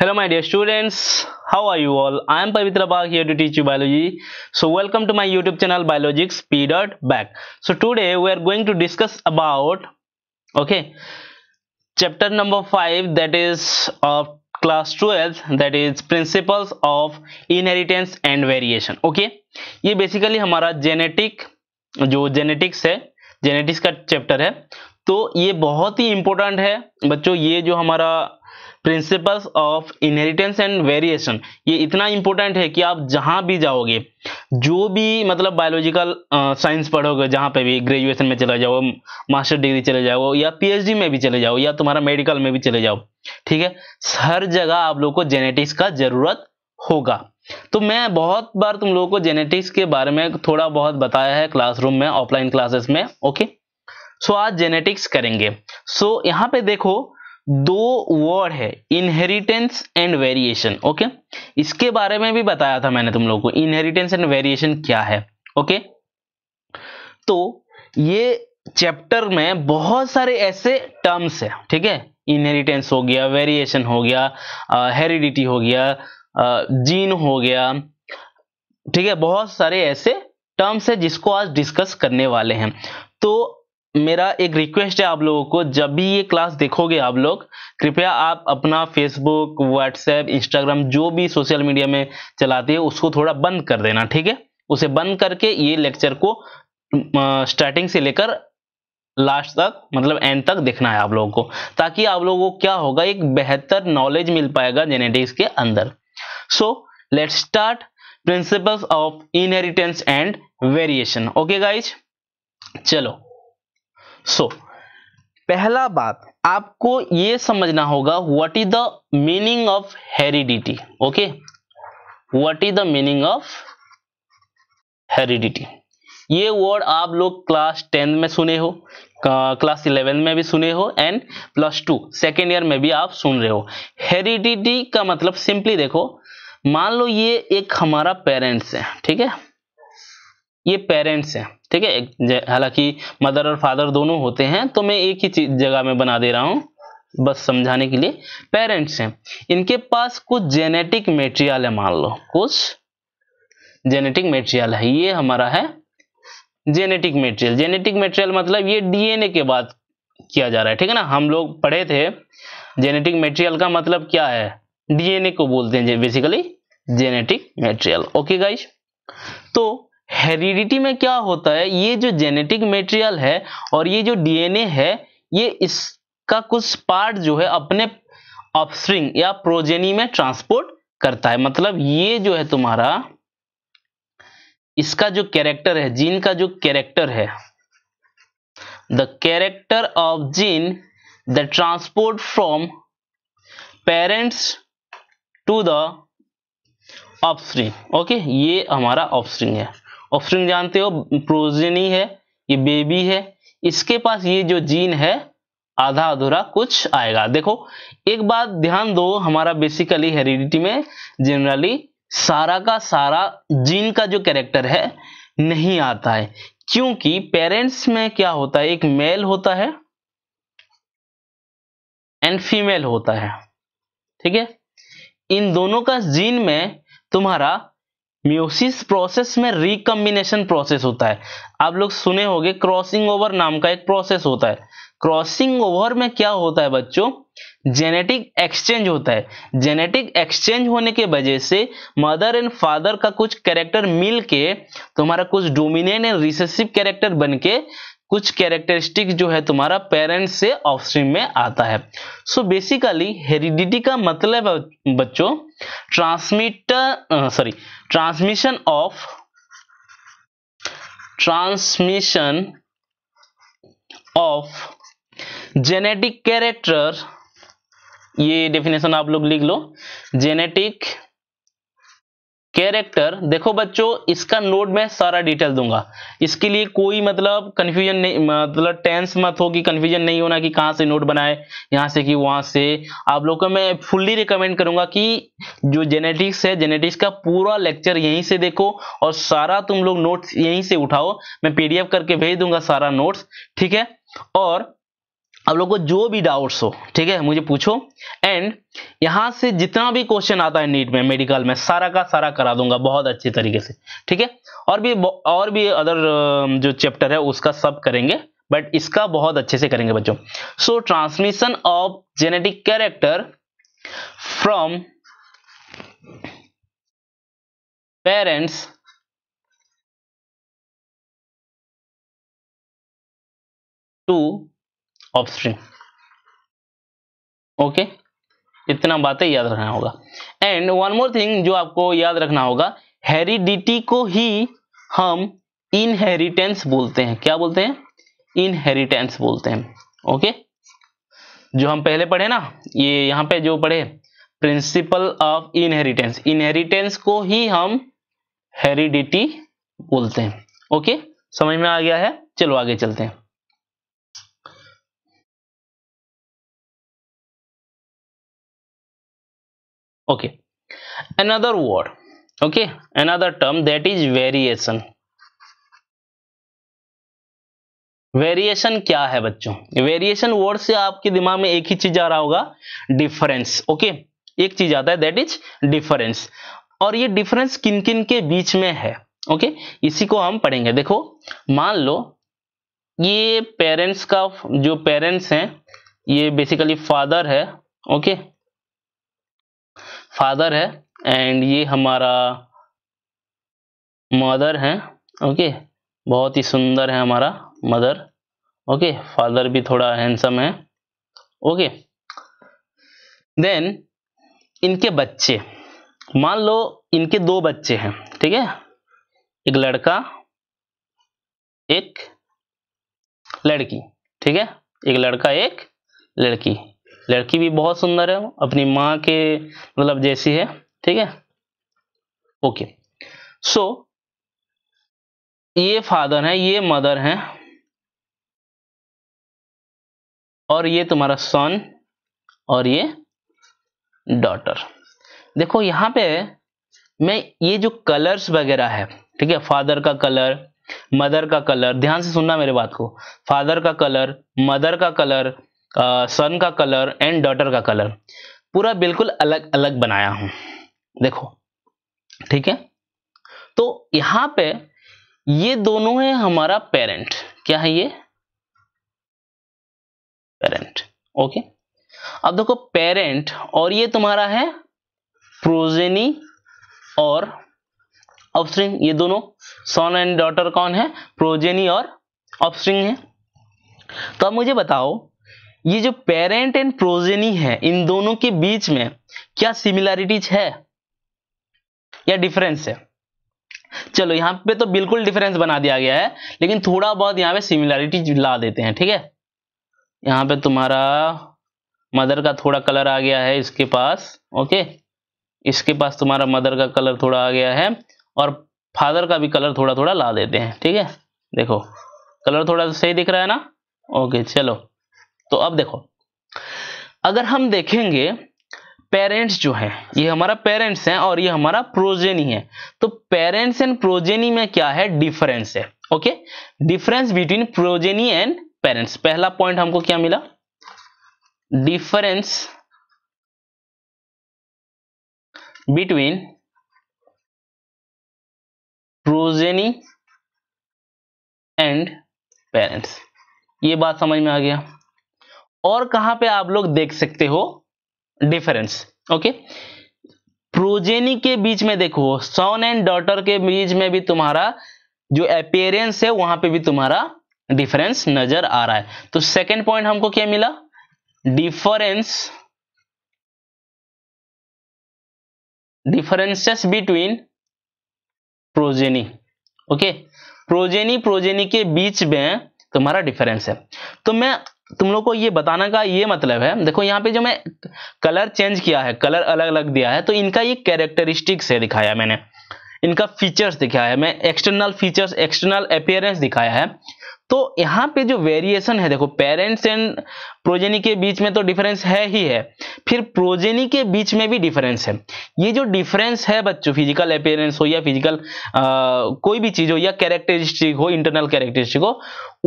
hello my dear students how are you all i am pavitra bag here to teach you biology so welcome to my youtube channel biologics p dot back so today we are going to discuss about okay chapter number 5 that is of class 12 that is principles of inheritance and variation okay ये basically हमारा genetic जो genetics है genetics का chapter है तो ये बहुत ही important है बच्चों ये जो हमारा principles of inheritance and variation ये इतना इंपॉर्टेंट है कि आप जहां भी जाओगे जो भी मतलब बायोलॉजिकल साइंस पढ़ोगे जहां पे भी ग्रेजुएशन में चले जाओ मास्टर डिग्री चले जाओ या पीएचडी में भी चले जाओ या तुम्हारा मेडिकल में भी चले जाओ ठीक है हर जगह आप लोग को जेनेटिक्स का जरूरत होगा तो मैं बहुत बार तुम लोगों को जेनेटिक्स के बारे में थोड़ा बहुत बताया है क्लासरूम में ऑफलाइन क्लासेस में ओके सो so, आज जेनेटिक्स करेंगे सो so, यहाँ पे देखो दो वर्ड है इनहेरिटेंस एंड वेरिएशन ओके इसके बारे में भी बताया था मैंने तुम लोगों को इनहेरिटेंस एंड वेरिएशन क्या है ओके तो ये चैप्टर में बहुत सारे ऐसे टर्म्स है ठीक है इनहेरिटेंस हो गया वेरिएशन हो गया हेरिडिटी हो गया जीन हो गया ठीक है बहुत सारे ऐसे टर्म्स है जिसको आज डिस्कस करने वाले हैं तो मेरा एक रिक्वेस्ट है आप लोगों को जब भी ये क्लास देखोगे आप लोग कृपया आप अपना फेसबुक व्हाट्सएप इंस्टाग्राम जो भी सोशल मीडिया में चलाते हैं उसको थोड़ा बंद कर देना ठीक है उसे बंद करके ये लेक्चर को स्टार्टिंग से लेकर लास्ट तक मतलब एंड तक देखना है आप लोगों को ताकि आप लोगों को क्या होगा एक बेहतर नॉलेज मिल पाएगा जेनेटिक्स के अंदर so let start principles of inheritance and variation okay guys चलो सो पहला बात आपको ये समझना होगा what is the meaning of heredity okay what is the meaning of heredity ये वर्ड आप लोग क्लास टेंथ में सुने हो क्लास इलेवेंथ में भी सुने हो and plus two second year में भी आप सुन रहे हो हेरिडिटी का मतलब सिंपली देखो मान लो ये एक हमारा पेरेंट्स है ठीक है ये पेरेंट्स हैं ठीक है हालांकि मदर और फादर दोनों होते हैं तो मैं एक ही जगह में बना दे रहा हूं बस समझाने के लिए पेरेंट्स हैं इनके पास कुछ जेनेटिक मेटेरियल है मान लो कुछ जेनेटिक मेटेरियल है ये हमारा है जेनेटिक मेटेरियल जेनेटिक मेटेरियल मतलब ये डीएनए के बाद किया जा रहा है ठीक है ना हम लोग पढ़े थे जेनेटिक मेटेरियल का मतलब क्या है डीएनए को बोलते हैं basically genetic material okay guys तो हेरिडिटी में क्या होता है ये जो जेनेटिक मेटेरियल है और ये जो डीएनए है ये इसका कुछ पार्ट जो है अपने ऑफस्प्रिंग या प्रोजेनी में ट्रांसपोर्ट करता है मतलब ये जो है तुम्हारा इसका जो कैरेक्टर है जीन का जो कैरेक्टर है the character of gene the transport from parents to the offspring okay ये हमारा ऑफस्प्रिंग है ऑप्शन जानते हो प्रोजेनी है ये बेबी है इसके पास ये जो जीन है आधा अधूरा कुछ आएगा देखो एक बात ध्यान दो हमारा बेसिकली हेरिडिटी में जनरली सारा का सारा जीन का जो कैरेक्टर है नहीं आता है क्योंकि पेरेंट्स में क्या होता है एक मेल होता है एंड फीमेल होता है ठीक है इन दोनों का जीन में तुम्हारा म्यूसिस प्रोसेस में रिकम्बिनेशन प्रोसेस होता है आप लोग सुने होंगे क्रॉसिंग ओवर नाम का एक प्रोसेस होता है क्रॉसिंग ओवर में क्या होता है बच्चों जेनेटिक एक्सचेंज होता है जेनेटिक एक्सचेंज होने के वजह से मदर एंड फादर का कुछ कैरेक्टर मिल के तुम्हारा कुछ डोमिनेंट एंड रिसेसिव कैरेक्टर बन के कुछ कैरेक्टरिस्टिक जो है तुम्हारा पेरेंट्स से ऑफ में आता है सो बेसिकली हेरिडिटी का मतलब बच्चों transmitter sorry transmission of transmission of genetic character ये डेफिनेशन आप लोग लिख लो जेनेटिक कैरेक्टर देखो बच्चों इसका नोट मैं सारा डिटेल दूंगा इसके लिए कोई मतलब कंफ्यूजन नहीं मतलब टेंस मत हो कि कंफ्यूजन नहीं होना कि कहां से नोट बनाए यहाँ से कि वहां से आप लोग को मैं फुल्ली रिकमेंड करूंगा कि जो जेनेटिक्स है जेनेटिक्स का पूरा लेक्चर यहीं से देखो और सारा तुम लोग नोट्स यहीं से उठाओ मैं पीडीएफ करके भेज दूंगा सारा नोट्स ठीक है और आप लोग को जो भी डाउट्स हो ठीक है मुझे पूछो एंड यहां से जितना भी क्वेश्चन आता है नीट में मेडिकल में सारा का सारा करा दूंगा बहुत अच्छे तरीके से ठीक है और भी और भी अदर um, जो चैप्टर है उसका सब करेंगे बट इसका बहुत अच्छे से करेंगे बच्चों so transmission of genetic character from parents to option okay इतना बातें याद रखना होगा एंड वन मोर थिंग जो आपको याद रखना होगा हेरिडिटी को ही हम इनहेरिटेंस बोलते हैं क्या बोलते हैं इनहेरिटेंस बोलते हैं ओके जो हम पहले पढ़े ना ये यहां पे जो पढ़े प्रिंसिपल ऑफ इनहेरिटेंस इनहेरिटेंस को ही हम हेरिडिटी बोलते हैं ओके समझ में आ गया है चलो आगे चलते हैं okay another word okay another term that is variation variation क्या है बच्चों वेरिएशन वर्ड से आपके दिमाग में एक ही चीज आ रहा होगा डिफरेंस ओके एक चीज आता है दैट इज डिफरेंस और ये डिफरेंस किन किन के बीच में है ओके इसी को हम पढ़ेंगे देखो मान लो ये पेरेंट्स का जो पेरेंट्स हैं ये बेसिकली फादर है ओके फादर है एंड ये हमारा मदर है ओके बहुत ही सुंदर है हमारा मदर ओके फादर भी थोड़ा हैंडसम है ओके देन इनके बच्चे मान लो इनके दो बच्चे हैं ठीक है एक लड़का एक लड़की ठीक है एक लड़का एक लड़की लड़की भी बहुत सुंदर है अपनी माँ के मतलब जैसी है ठीक है ओके सो ये फादर है ये मदर है और ये तुम्हारा सन और ये डॉटर देखो यहां पे मैं ये जो कलर्स वगैरह है ठीक है फादर का कलर मदर का कलर ध्यान से सुनना मेरे बात को फादर का कलर मदर का कलर सन का कलर एंड डॉटर का कलर पूरा बिल्कुल अलग अलग बनाया हूं देखो ठीक है तो यहां पे ये दोनों है हमारा पेरेंट क्या है ये पेरेंट ओके अब देखो पेरेंट और ये तुम्हारा है प्रोजेनी और ऑफस्ट्रिंग ये दोनों सन एंड डॉटर कौन है प्रोजेनी और ऑफस्ट्रिंग है तो अब मुझे बताओ ये जो पेरेंट एंड प्रोजेनी है इन दोनों के बीच में क्या सिमिलैरिटीज है या डिफरेंस है चलो यहां पे तो बिल्कुल डिफरेंस बना दिया गया है लेकिन थोड़ा बहुत यहां पे सिमिलैरिटीज ला देते हैं ठीक है यहाँ पे तुम्हारा मदर का थोड़ा कलर आ गया है इसके पास ओके इसके पास तुम्हारा मदर का कलर थोड़ा आ गया है और फादर का भी कलर थोड़ा थोड़ा ला देते हैं ठीक है देखो कलर थोड़ा तो सही दिख रहा है ना ओके चलो तो अब देखो अगर हम देखेंगे पेरेंट्स जो है ये हमारा पेरेंट्स हैं और ये हमारा प्रोजेनी है तो पेरेंट्स एंड प्रोजेनी में क्या है डिफरेंस है okay difference between progeny and parents पहला पॉइंट हमको क्या मिला difference between progeny and parents ये बात समझ में आ गया और कहां पे आप लोग देख सकते हो डिफरेंस ओके प्रोजेनी के बीच में देखो सन एंड डॉटर के बीच में भी तुम्हारा जो अपेरेंस है वहां पे भी तुम्हारा डिफरेंस नजर आ रहा है तो सेकेंड पॉइंट हमको क्या मिला difference differences between progeny okay progeny progeny के बीच में तुम्हारा डिफरेंस है तो मैं तुम लोग को ये बताने का ये मतलब है देखो यहाँ पे जो मैं कलर चेंज किया है कलर अलग अलग दिया है तो इनका ये कैरेक्टरिस्टिक्स है दिखाया मैंने इनका फीचर्स दिखाया है मैं एक्सटर्नल फीचर्स एक्सटर्नल अपियरेंस दिखाया है तो यहाँ पे जो वेरिएशन है देखो पेरेंट्स एंड प्रोजेनी के बीच में तो डिफरेंस है ही है फिर प्रोजेनी के बीच में भी डिफरेंस है ये जो डिफरेंस है बच्चों फिजिकल अपेयरेंस हो या फिजिकल कोई भी चीज हो या कैरेक्टरिस्टिक हो इंटरनल कैरेक्टरिस्टिक हो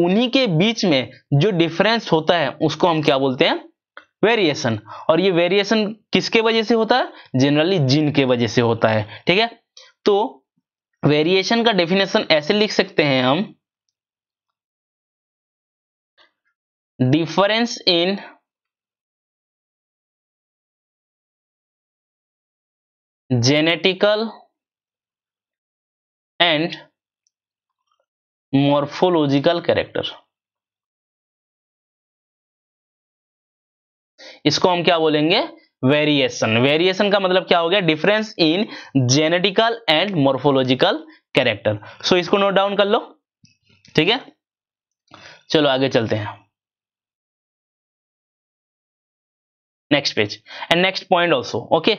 उन्हीं के बीच में जो डिफरेंस होता है उसको हम क्या बोलते हैं वेरिएशन और ये वेरिएशन किसके वजह से होता है जनरली जीन के वजह से होता है ठीक है तो वेरिएशन का डेफिनेशन ऐसे लिख सकते हैं हम difference in genetical and morphological character इसको हम क्या बोलेंगे वेरिएशन वेरिएशन का मतलब क्या हो गया difference in genetical and morphological character so इसको नोट डाउन कर लो ठीक है चलो आगे चलते हैं next page and next point also okay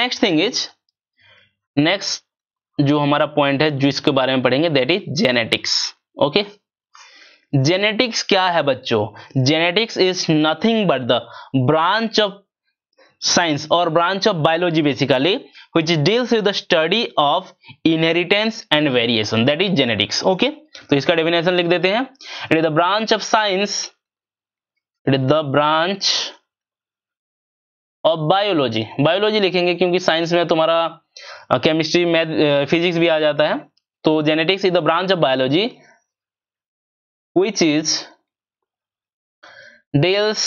next thing is next जो हमारा पॉइंट है जो इसके बारे में पढ़ेंगे that is genetics okay genetics क्या है बच्चों genetics is nothing but the branch of science और branch of biology basically which deals with the study of inheritance and variation that is genetics okay तो इसका डेफिनेशन लिख देते हैं it is the branch of science it is the branch of और biology biology लिखेंगे क्योंकि science में तुम्हारा केमिस्ट्री मैथ फिजिक्स भी आ जाता है तो genetics is the branch of biology which is deals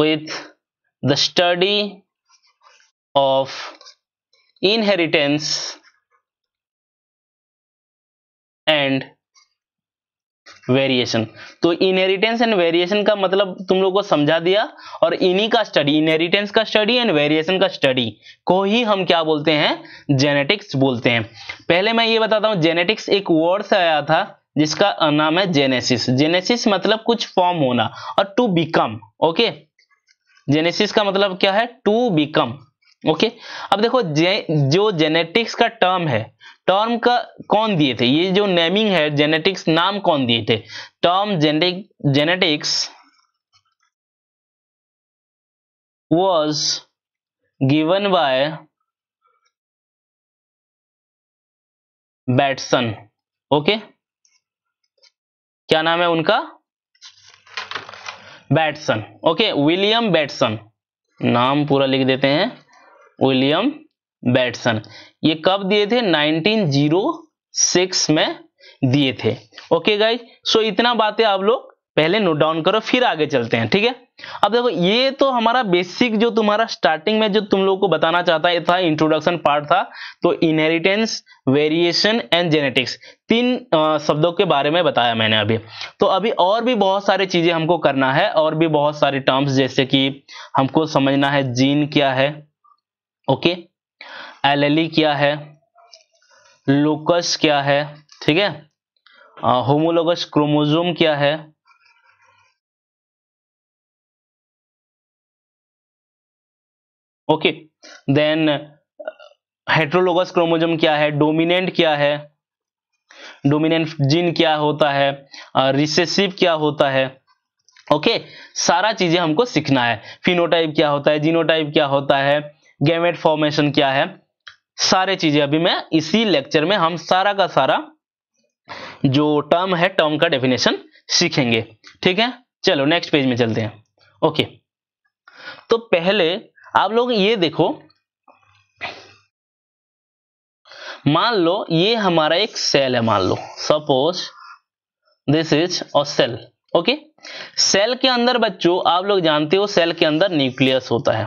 with the study of inheritance and variation तो इनहेरिटेंस एंड वेरिएशन का मतलब तुम लोग को समझा दिया और इन्हीं का स्टडी इनहेरिटेंस का स्टडी एंड वेरिएशन का स्टडी को ही हम क्या बोलते हैं जेनेटिक्स बोलते हैं पहले मैं ये बताता हूँ जेनेटिक्स एक वर्ड से आया था जिसका नाम है जेनेसिस जेनेसिस मतलब कुछ फॉर्म होना और टू बिकम ओके जेनेसिस का मतलब क्या है टू बिकम ओके अब देखो जे, जो जेनेटिक्स का टर्म है टर्म का कौन दिए थे ये जो नेमिंग है जेनेटिक्स नाम कौन दिए थे term genetics was given by Bateson okay क्या नाम है उनका बैटसन ओके विलियम बैटसन नाम पूरा लिख देते हैं विलियम बैटसन ये कब दिए थे 1906 में दिए थे ओके गाइज सो इतना बातें आप लोग पहले नोट डाउन करो फिर आगे चलते हैं ठीक है अब देखो ये तो हमारा बेसिक जो तुम्हारा स्टार्टिंग में जो तुम लोगों को बताना चाहता है था इंट्रोडक्शन पार्ट था तो इनहेरिटेंस वेरिएशन एंड जेनेटिक्स तीन शब्दों के बारे में बताया मैंने अभी तो अभी और भी बहुत सारी चीजें हमको करना है और भी बहुत सारे टर्म्स जैसे कि हमको समझना है जीन क्या है ओके okay? एलएलई क्या है लोकस क्या है ठीक है होमोलोगस क्रोमोजोम क्या है ओके देन हेट्रोलोगस क्रोमोजोम क्या है डोमिनेंट क्या है डोमिनेंट जीन क्या होता है रिसेसिव क्या होता है ओके okay, सारा चीजें हमको सीखना है फिनोटाइप क्या होता है जीनोटाइप क्या होता है गैमेट फॉर्मेशन क्या है सारे चीजें अभी मैं इसी लेक्चर में हम सारा का सारा जो टर्म है टर्म का डेफिनेशन सीखेंगे ठीक है चलो नेक्स्ट पेज में चलते हैं ओके तो पहले आप लोग ये देखो मान लो ये हमारा एक सेल है मान लो suppose this is a cell okay cell के अंदर बच्चों आप लोग जानते हो सेल के अंदर न्यूक्लियस होता है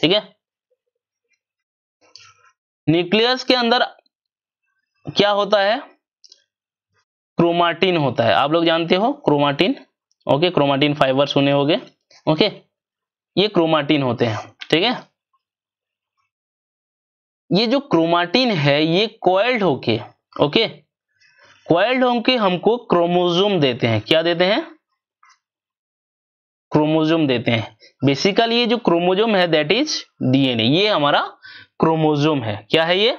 ठीक है न्यूक्लियस के अंदर क्या होता है क्रोमाटिन होता है आप लोग जानते हो क्रोमाटिन ओके क्रोमाटिन फाइबर सुने होंगे ओके ये क्रोमाटिन होते हैं ठीक है ये जो क्रोमाटिन है ये कॉइल्ड होके ओके क्वाइल्ड होके हमको क्रोमोजोम देते हैं क्या देते हैं क्रोमोजोम देते हैं बेसिकली ये जो क्रोमोजोम है दैट इज डीएनए ये हमारा क्रोमोजोम है क्या है ये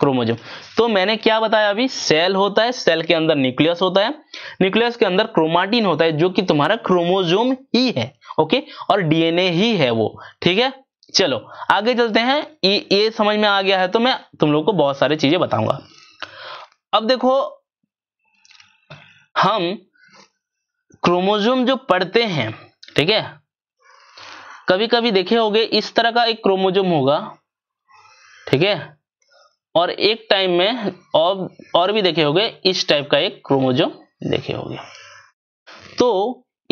क्रोमोजोम तो मैंने क्या बताया अभी सेल होता है सेल के अंदर न्यूक्लियस होता है न्यूक्लियस के अंदर क्रोमाटिन होता है जो कि तुम्हारा क्रोमोजोम ही है ओके और डीएनए ही है वो ठीक है चलो आगे चलते हैं ये, ये समझ में आ गया है तो मैं तुम लोग को बहुत सारी चीजें बताऊंगा अब देखो हम क्रोमोजोम जो पढ़ते हैं ठीक है कभी कभी देखे होगे इस तरह का एक क्रोमोजोम होगा ठीक है और एक टाइम में और और भी देखे होंगे इस टाइप का एक क्रोमोजोम देखे होंगे तो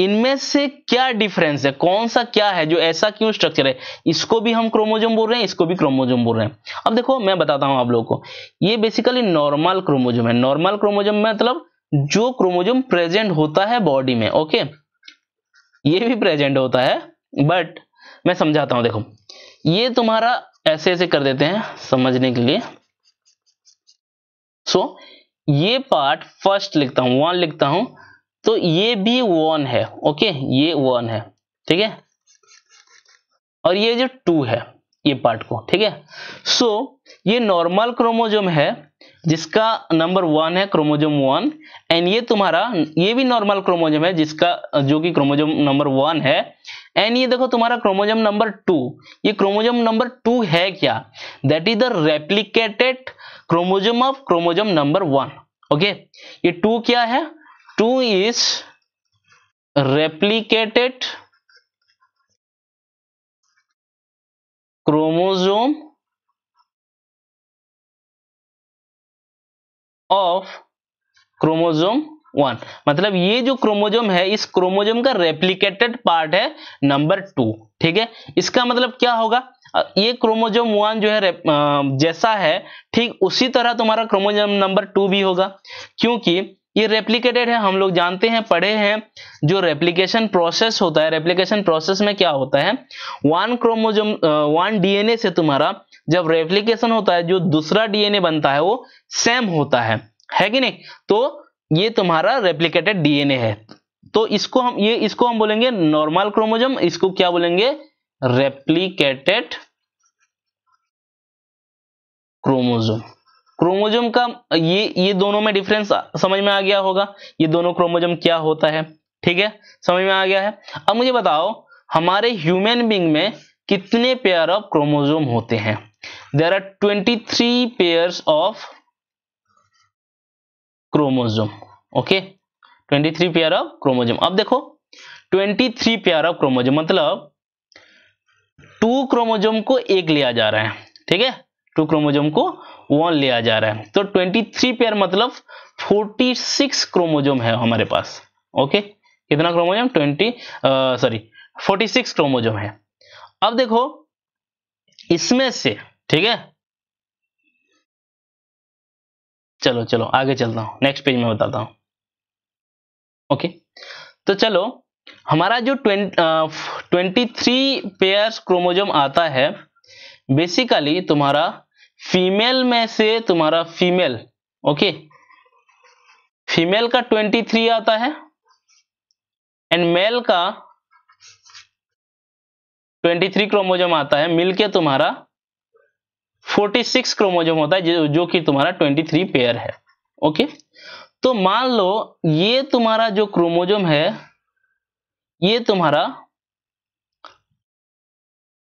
इनमें से क्या डिफरेंस है कौन सा क्या है जो ऐसा क्यों स्ट्रक्चर है इसको भी हम क्रोमोजोम बोल रहे हैं इसको भी क्रोमोजोम बोल रहे हैं अब देखो मैं बताता हूं आप लोगों को ये बेसिकली नॉर्मल क्रोमोजोम है नॉर्मल क्रोमोजोम मतलब जो क्रोमोजोम प्रेजेंट होता है बॉडी में ओके ये भी प्रेजेंट होता है बट मैं समझाता हूं देखो ये तुम्हारा ऐसे ऐसे कर देते हैं समझने के लिए सो so, ये पार्ट फर्स्ट लिखता हूं वन लिखता हूं तो ये भी वन है ओके ये वन है ठीक है और ये जो टू है ये पार्ट को ठीक है सो so, ये नॉर्मल क्रोमोजोम है जिसका नंबर वन है क्रोमोजोम वन एंड ये तुम्हारा ये भी नॉर्मल क्रोमोजोम है जिसका जो कि क्रोमोजोम नंबर वन है एंड ये देखो तुम्हारा क्रोमोजोम नंबर टू ये क्रोमोजोम नंबर टू है क्या that is the replicated chromosome of chromosome number one okay ये टू क्या है two is replicated chromosome of chromosome one मतलब ये जो क्रोमोजोम है इस क्रोमोजोम का रेप्लीकेटेड पार्ट है नंबर टू ठीक है इसका मतलब क्या होगा ये क्रोमोजोम वन जो है जैसा है ठीक उसी तरह तुम्हारा क्रोमोजोम नंबर टू भी होगा क्योंकि ये रेप्लिकेटेड है हम लोग जानते हैं पढ़े हैं जो रेप्लिकेशन प्रोसेस होता है रेप्लिकेशन प्रोसेस में क्या होता है वन क्रोमोजोम वन डीएनए से तुम्हारा जब रेप्लिकेशन होता है जो दूसरा डीएनए बनता है वो सेम होता है है कि नहीं तो ये तुम्हारा रेप्लिकेटेड डीएनए है तो इसको हम ये इसको हम बोलेंगे नॉर्मल क्रोमोजम इसको क्या बोलेंगे रेप्लिकेटेड क्रोमोजोम क्रोमोजोम का ये ये दोनों में डिफरेंस समझ में आ गया होगा ये दोनों क्रोमोजोम क्या होता है ठीक है समझ में आ गया है अब मुझे बताओ हमारे ह्यूमन बींग में कितने पेयर ऑफ क्रोमोजोम होते हैं there are twenty three pair of chromosome okay 23 pair of chromosome अब देखो 23 पेयर ऑफ क्रोमोजोम मतलब टू क्रोमोजोम को एक लिया जा रहा है ठीक है टू क्रोमोजोम को वन लिया जा रहा है तो 23 पेयर मतलब 46 क्रोमोजोम है हमारे पास ओके कितना क्रोमोजोम 20 सॉरी 46 क्रोमोजोम है अब देखो इसमें से ठीक है चलो चलो आगे चलता हूँ नेक्स्ट पेज में बताता हूँ ओके तो चलो हमारा जो ट्वेंटी थ्री पेयर क्रोमोजोम आता है बेसिकली तुम्हारा फीमेल में से तुम्हारा फीमेल ओके फीमेल का ट्वेंटी थ्री आता है एंड मेल का ट्वेंटी थ्री क्रोमोजोम आता है मिलके तुम्हारा 46 क्रोमोजोम होता है जो, जो कि तुम्हारा 23 पेयर है ओके तो मान लो ये तुम्हारा जो क्रोमोजोम है ये तुम्हारा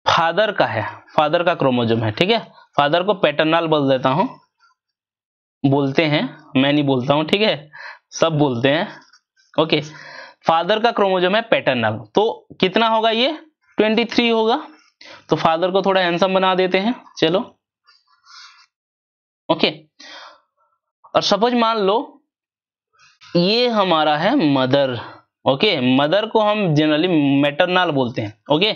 फादर का है फादर का क्रोमोजोम है ठीक है फादर को पैटर्नल बोल देता हूं बोलते हैं मैं नहीं बोलता हूं ठीक है सब बोलते हैं ओके फादर का क्रोमोजोम है पैटर्नल तो कितना होगा ये 23 होगा तो फादर को थोड़ा हैंडसम बना देते हैं चलो ओके और सपोज मान लो ये हमारा है मदर ओके मदर को हम जनरली मैटरनाल बोलते हैं ओके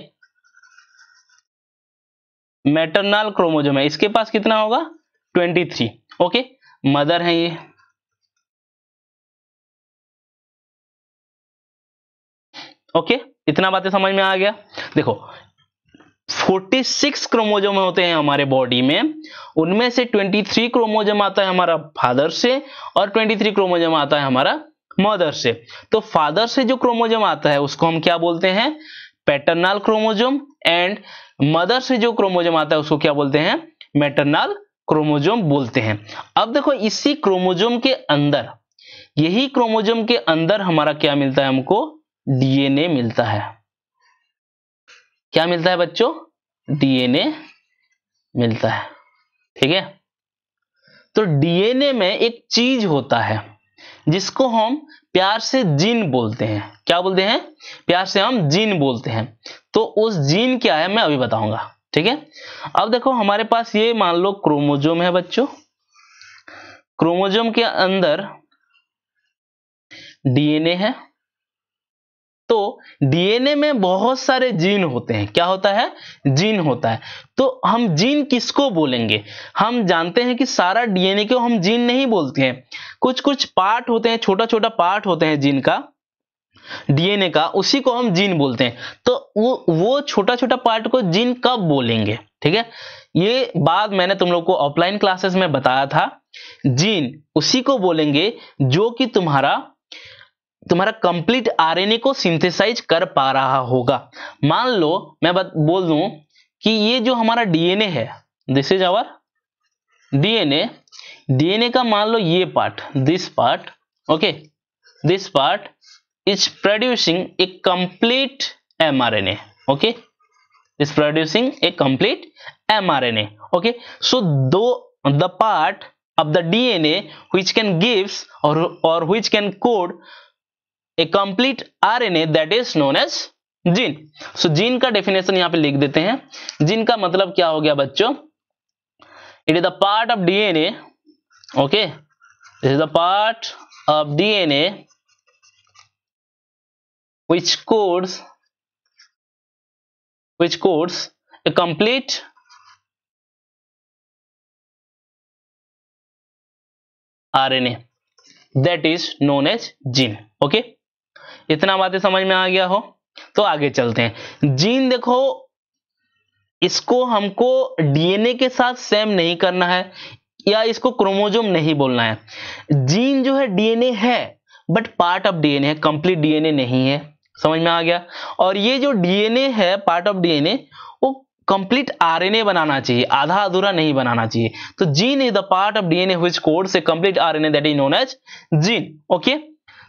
मैटरनाल क्रोमोजोम है इसके पास कितना होगा 23 ओके मदर है ये ओके इतना बातें समझ में आ गया देखो 46 क्रोमोजोम होते हैं हमारे बॉडी में उनमें से 23 क्रोमोजोम आता है हमारा फादर से और 23 क्रोमोजोम आता है हमारा मदर से तो फादर से जो क्रोमोजोम आता है उसको हम क्या बोलते हैं पैटर्नल क्रोमोजोम एंड मदर से जो क्रोमोजोम आता है उसको क्या बोलते हैं मैटरनल क्रोमोजोम बोलते हैं अब देखो इसी क्रोमोजोम के अंदर यही क्रोमोजोम के अंदर हमारा क्या मिलता है हमको डीएनए मिलता है क्या मिलता है बच्चों डीएनए मिलता है ठीक है तो डीएनए में एक चीज होता है जिसको हम प्यार से जीन बोलते हैं क्या बोलते हैं प्यार से हम जीन बोलते हैं तो उस जीन क्या है मैं अभी बताऊंगा ठीक है अब देखो हमारे पास ये मान लो क्रोमोजोम है बच्चों क्रोमोजोम के अंदर डीएनए है तो डीएनए में बहुत सारे जीन होते हैं क्या होता है जीन होता है तो हम जीन किसको बोलेंगे हम जानते हैं कि सारा डीएनए को हम जीन नहीं बोलते हैं कुछ कुछ पार्ट होते हैं छोटा छोटा पार्ट होते हैं जीन का डीएनए का उसी को हम जीन बोलते हैं तो वो वो छोटा छोटा पार्ट को जीन कब बोलेंगे ठीक है ये बात मैंने तुम लोग को ऑफलाइन क्लासेस में बताया था जीन उसी को बोलेंगे जो कि तुम्हारा तुम्हारा कंप्लीट आरएनए को सिंथेसाइज कर पा रहा होगा मान लो मैं बोल दू कि ये जो हमारा डीएनए है this is our DNA DNA का मान लो ये part this part okay this part is producing a complete mRNA okay is producing a complete mRNA okay so though the part of the DNA which can gives और which can code a complete R N A that is known as gene so gene का definition यहां पे लिख देते हैं gene का मतलब क्या हो गया बच्चों it is the part of DNA okay it is the part of DNA which codes which codes a complete RNA that is known as gene okay इतना बातें समझ में आ गया हो तो आगे चलते हैं जीन देखो इसको हमको डीएनए के साथ सेम नहीं करना है या इसको क्रोमोजोम नहीं बोलना है जीन जो है डीएनए है बट पार्ट ऑफ डीएनए है कंप्लीट डीएनए नहीं है समझ में आ गया और ये जो डीएनए है पार्ट ऑफ डीएनए वो कंप्लीट आरएनए बनाना चाहिए आधा अधूरा नहीं बनाना चाहिए तो gene is the part of DNA हुई कोड से complete an at is known as gene okay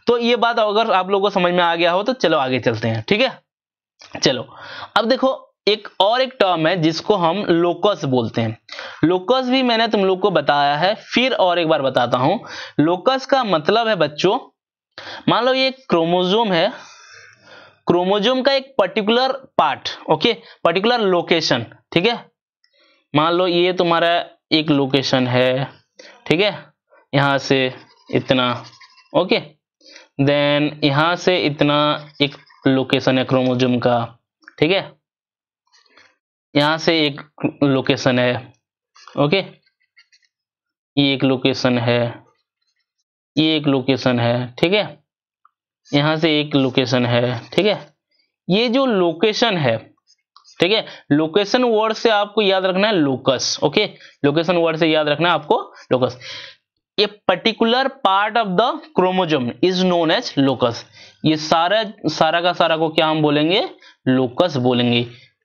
तो ये बात अगर आप लोगों को समझ में आ गया हो तो चलो आगे चलते हैं ठीक है चलो अब देखो एक और एक टर्म है जिसको हम लोकस बोलते हैं लोकस भी मैंने तुम लोग को बताया है फिर और एक बार बताता हूं लोकस का मतलब है बच्चों मान लो ये क्रोमोजोम है क्रोमोजोम का एक particular part okay particular location ठीक है मान लो ये तुम्हारा एक लोकेशन है ठीक है यहां से इतना ओके देन यहां से इतना एक लोकेशन है क्रोमोजोम का ठीक है यहां से एक लोकेशन है ओके ये एक लोकेशन है ये एक लोकेशन है ठीक है यहां से एक लोकेशन है ठीक है ये जो लोकेशन है ठीक है लोकेशन वर्ड से आपको याद रखना है लोकस ओके लोकेशन वर्ड से याद रखना है आपको locus a particular part of the chromosome is known as locus ये सारा सारा का सारा को क्या हम बोलेंगे लोकस बोलेंगे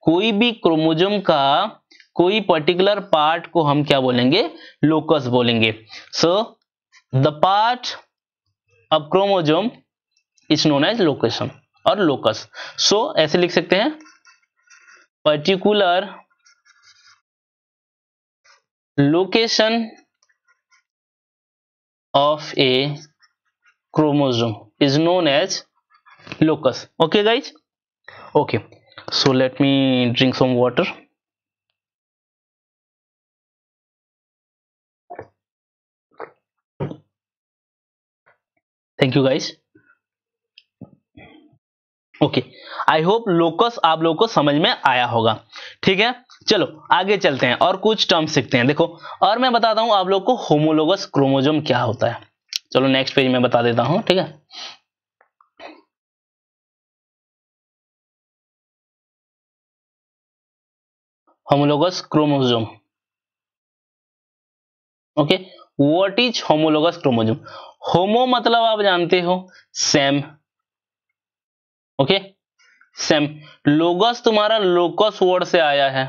कोई भी क्रोमोजोम का कोई पर्टिकुलर पार्ट को हम क्या बोलेंगे लोकस बोलेंगे so the part of chromosome is known as location और लोकस सो so, ऐसे लिख सकते हैं particular location of a chromosome is known as locus okay guys okay so let me drink some water thank you guys okay I hope locus आप लोगों को समझ में आया होगा ठीक है चलो आगे चलते हैं और कुछ टर्म सीखते हैं देखो और मैं बताता हूं आप लोग को होमोलोगस क्रोमोजोम क्या होता है चलो नेक्स्ट पेज में बता देता हूं ठीक है homologous chromosome okay what is homologous chromosome homo मतलब आप जानते हो सेम ओके सेम लोगस तुम्हारा लोकस वर्ड से आया है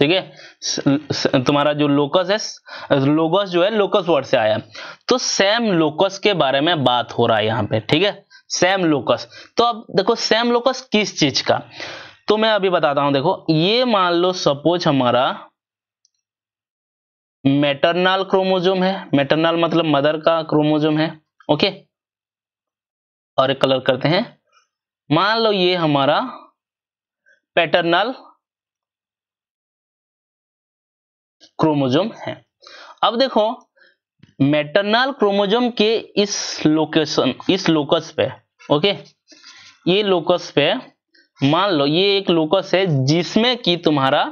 ठीक है तुम्हारा जो लोकस है लोगस जो है लोकस वर्ड से आया तो सेम लोकस के बारे में बात हो रहा है यहाँ पे ठीक है सेम लोकस तो अब देखो सेम लोकस किस चीज का तो मैं अभी बताता हूं देखो ये मान लो सपोज हमारा मेटरनल क्रोमोजोम है मेटरनल मतलब मदर का क्रोमोजोम है ओके और एक कलर करते हैं मान लो ये हमारा पैटर्नल क्रोमोजोम है अब देखो मेटरनल क्रोमोजोम के इस लोकेशन इस लोकस पे ओके ये लोकस पे मान लो ये एक लोकस है जिसमें कि तुम्हारा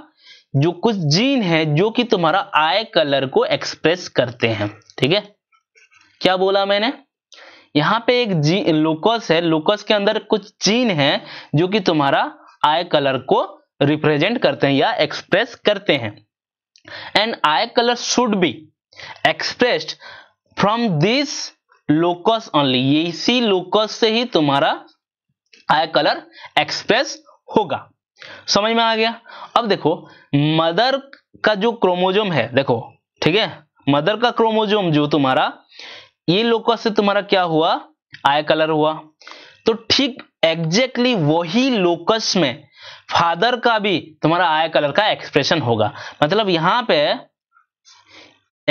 जो कुछ जीन है जो कि तुम्हारा आय कलर को एक्सप्रेस करते हैं ठीक है क्या बोला मैंने यहां पे एक जी लोकस है लोकस के अंदर कुछ जीन है जो कि तुम्हारा आय कलर को रिप्रेजेंट करते हैं या एक्सप्रेस करते हैं eye colour should be be from this locus only ये इसी लोकस से ही तुम्हारा आई कलर एक्सप्रेस होगा समझ में आ गया अब देखो मदर का जो क्रोमोजोम है देखो ठीक है मदर का क्रोमोजोम जो तुम्हारा ये लोकस से तुम्हारा क्या हुआ आय कलर हुआ तो ठीक एग्जैक्टली वही लोकस में फादर का भी तुम्हारा आय कलर का एक्सप्रेशन होगा मतलब यहाँ पे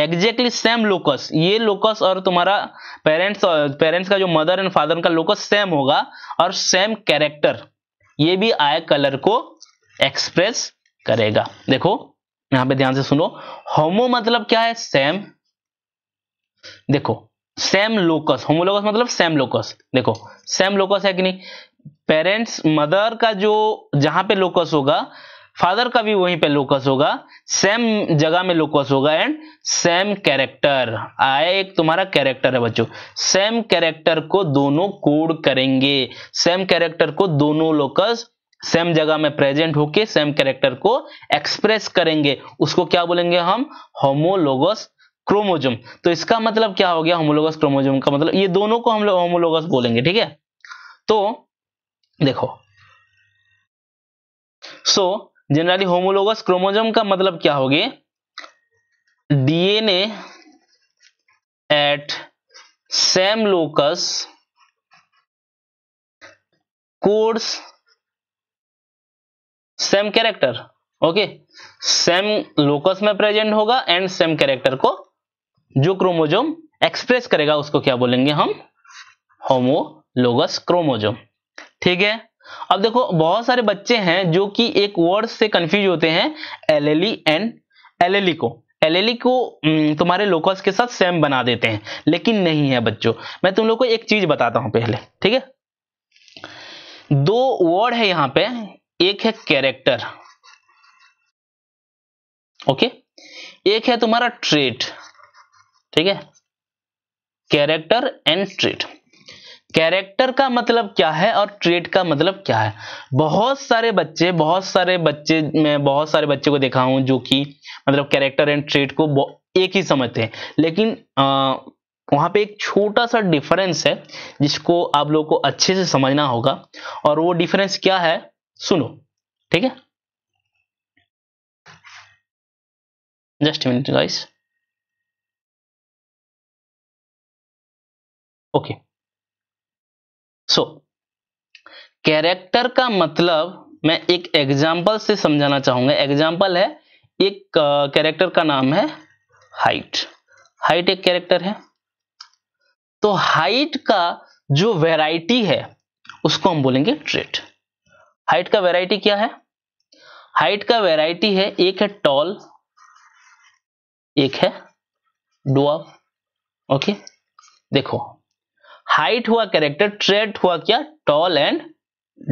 एग्जैक्टली सेम लोकस ये लोकस और तुम्हारा पेरेंट्स पेरेंट्स का जो मदर एंड फादर का लोकस सेम होगा और सेम कैरेक्टर ये भी आय कलर को एक्सप्रेस करेगा देखो यहां पे ध्यान से सुनो होमो मतलब क्या है सेम देखो सेम लोकस होमोलोकस मतलब सेम लोकस देखो सेम लोकस है कि नहीं पेरेंट्स मदर का जो जहां पे लोकस होगा फादर का भी वहीं पे लोकस होगा सेम जगह में लोकस होगा एंड सेम कैरेक्टर आया एक तुम्हारा कैरेक्टर है बच्चों सेम कैरेक्टर को दोनों कोड करेंगे सेम कैरेक्टर को दोनों लोकस सेम जगह में प्रेजेंट होके सेम कैरेक्टर को एक्सप्रेस करेंगे उसको क्या बोलेंगे हम होमोलोगस क्रोमोजोम तो इसका मतलब क्या हो गया होमोलोगस क्रोमोजोम का मतलब ये दोनों को हम लोग होमोलोगस बोलेंगे ठीक है तो देखो सो जनरली होमोलोगस क्रोमोजोम का मतलब क्या होगी DNA at same locus codes same character okay same locus में प्रेजेंट होगा एंड सेम कैरेक्टर को जो क्रोमोजोम एक्सप्रेस करेगा उसको क्या बोलेंगे हम होमोलोगस क्रोमोजोम ठीक है अब देखो बहुत सारे बच्चे हैं जो कि एक वर्ड से कंफ्यूज होते हैं एलएलई एंड एलएलई को एलएलई को हम्म, तुम्हारे लोकस के साथ सेम बना देते हैं लेकिन नहीं है बच्चों मैं तुम लोग को एक चीज बताता हूं पहले ठीक है दो वर्ड है यहां पे एक है कैरेक्टर ओके एक है तुम्हारा ट्रेट ठीक है कैरेक्टर एंड ट्रेट कैरेक्टर का मतलब क्या है और ट्रेड का मतलब क्या है बहुत सारे बच्चे बहुत सारे बच्चे मैं बहुत सारे बच्चे को देखा हूं जो कि मतलब कैरेक्टर एंड ट्रेड को एक ही समझते हैं लेकिन आ, वहाँ पे एक छोटा सा डिफरेंस है जिसको आप लोग को अच्छे से समझना होगा और वो डिफरेंस क्या है सुनो ठीक है just minute guys okay okay. So character का मतलब मैं एक एग्जाम्पल से समझाना चाहूंगा एग्जाम्पल है एक कैरेक्टर का नाम है हाइट हाइट एक कैरेक्टर है तो हाइट का जो वैरायटी है उसको हम बोलेंगे ट्रेट हाइट का वैरायटी क्या है हाइट का वैरायटी है एक है टॉल एक है डुआ ओके देखो हाइट हुआ कैरेक्टर ट्रेट हुआ क्या टॉल एंड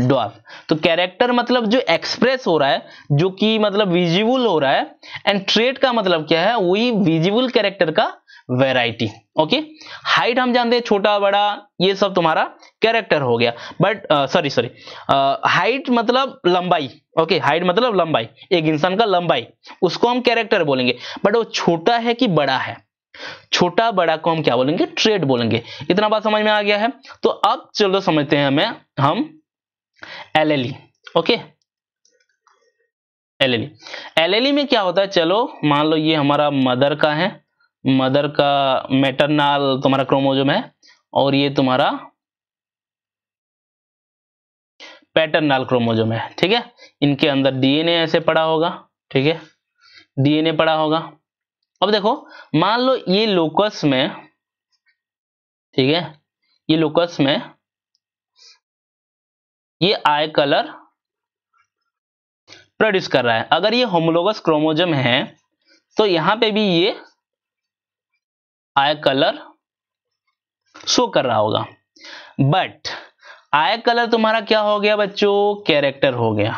डॉफ तो कैरेक्टर मतलब जो एक्सप्रेस हो रहा है जो कि मतलब विजिबल हो रहा है एंड ट्रेड का मतलब क्या है वही विजिबल कैरेक्टर का वेराइटी ओके हाइट हम जानते हैं छोटा बड़ा ये सब तुम्हारा कैरेक्टर हो गया बट सॉरी सॉरी हाइट मतलब लंबाई ओके okay, हाइट मतलब लंबाई एक इंसान का लंबाई उसको हम कैरेक्टर बोलेंगे बट वो छोटा है कि बड़ा है छोटा बड़ा को हम क्या बोलेंगे ट्रेड बोलेंगे इतना बात समझ में आ गया है तो अब चलो समझते हैं हमें हम एल ओके एल एल में क्या होता है चलो मान लो ये हमारा मदर का है मदर का मेटरनाल तुम्हारा क्रोमोजोम है और ये तुम्हारा पैटर्नल क्रोमोजोम है ठीक है इनके अंदर डीएनए ऐसे पड़ा होगा ठीक है डीएनए पड़ा होगा अब देखो मान लो ये लोकस में ठीक है ये लोकस में ये आय कलर प्रोड्यूस कर रहा है अगर ये होमोलोगस क्रोमोजम है तो यहां पे भी ये आय कलर शो कर रहा होगा बट आय कलर तुम्हारा क्या हो गया बच्चों कैरेक्टर हो गया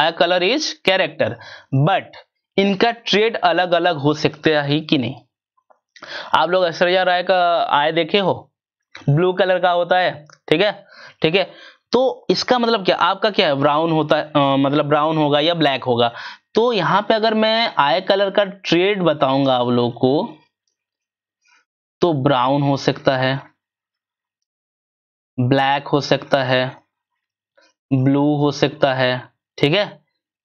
eye colour is character but इनका ट्रेड अलग अलग हो सकता है कि नहीं आप लोग ऐश्वर्या राय का आय देखे हो ब्लू कलर का होता है ठीक है ठीक है तो इसका मतलब क्या आपका क्या है ब्राउन होता है आ, मतलब ब्राउन होगा या ब्लैक होगा तो यहां पे अगर मैं आय कलर का ट्रेड बताऊंगा आप लोग को तो ब्राउन हो सकता है ब्लैक हो सकता है ब्लू हो सकता है ठीक है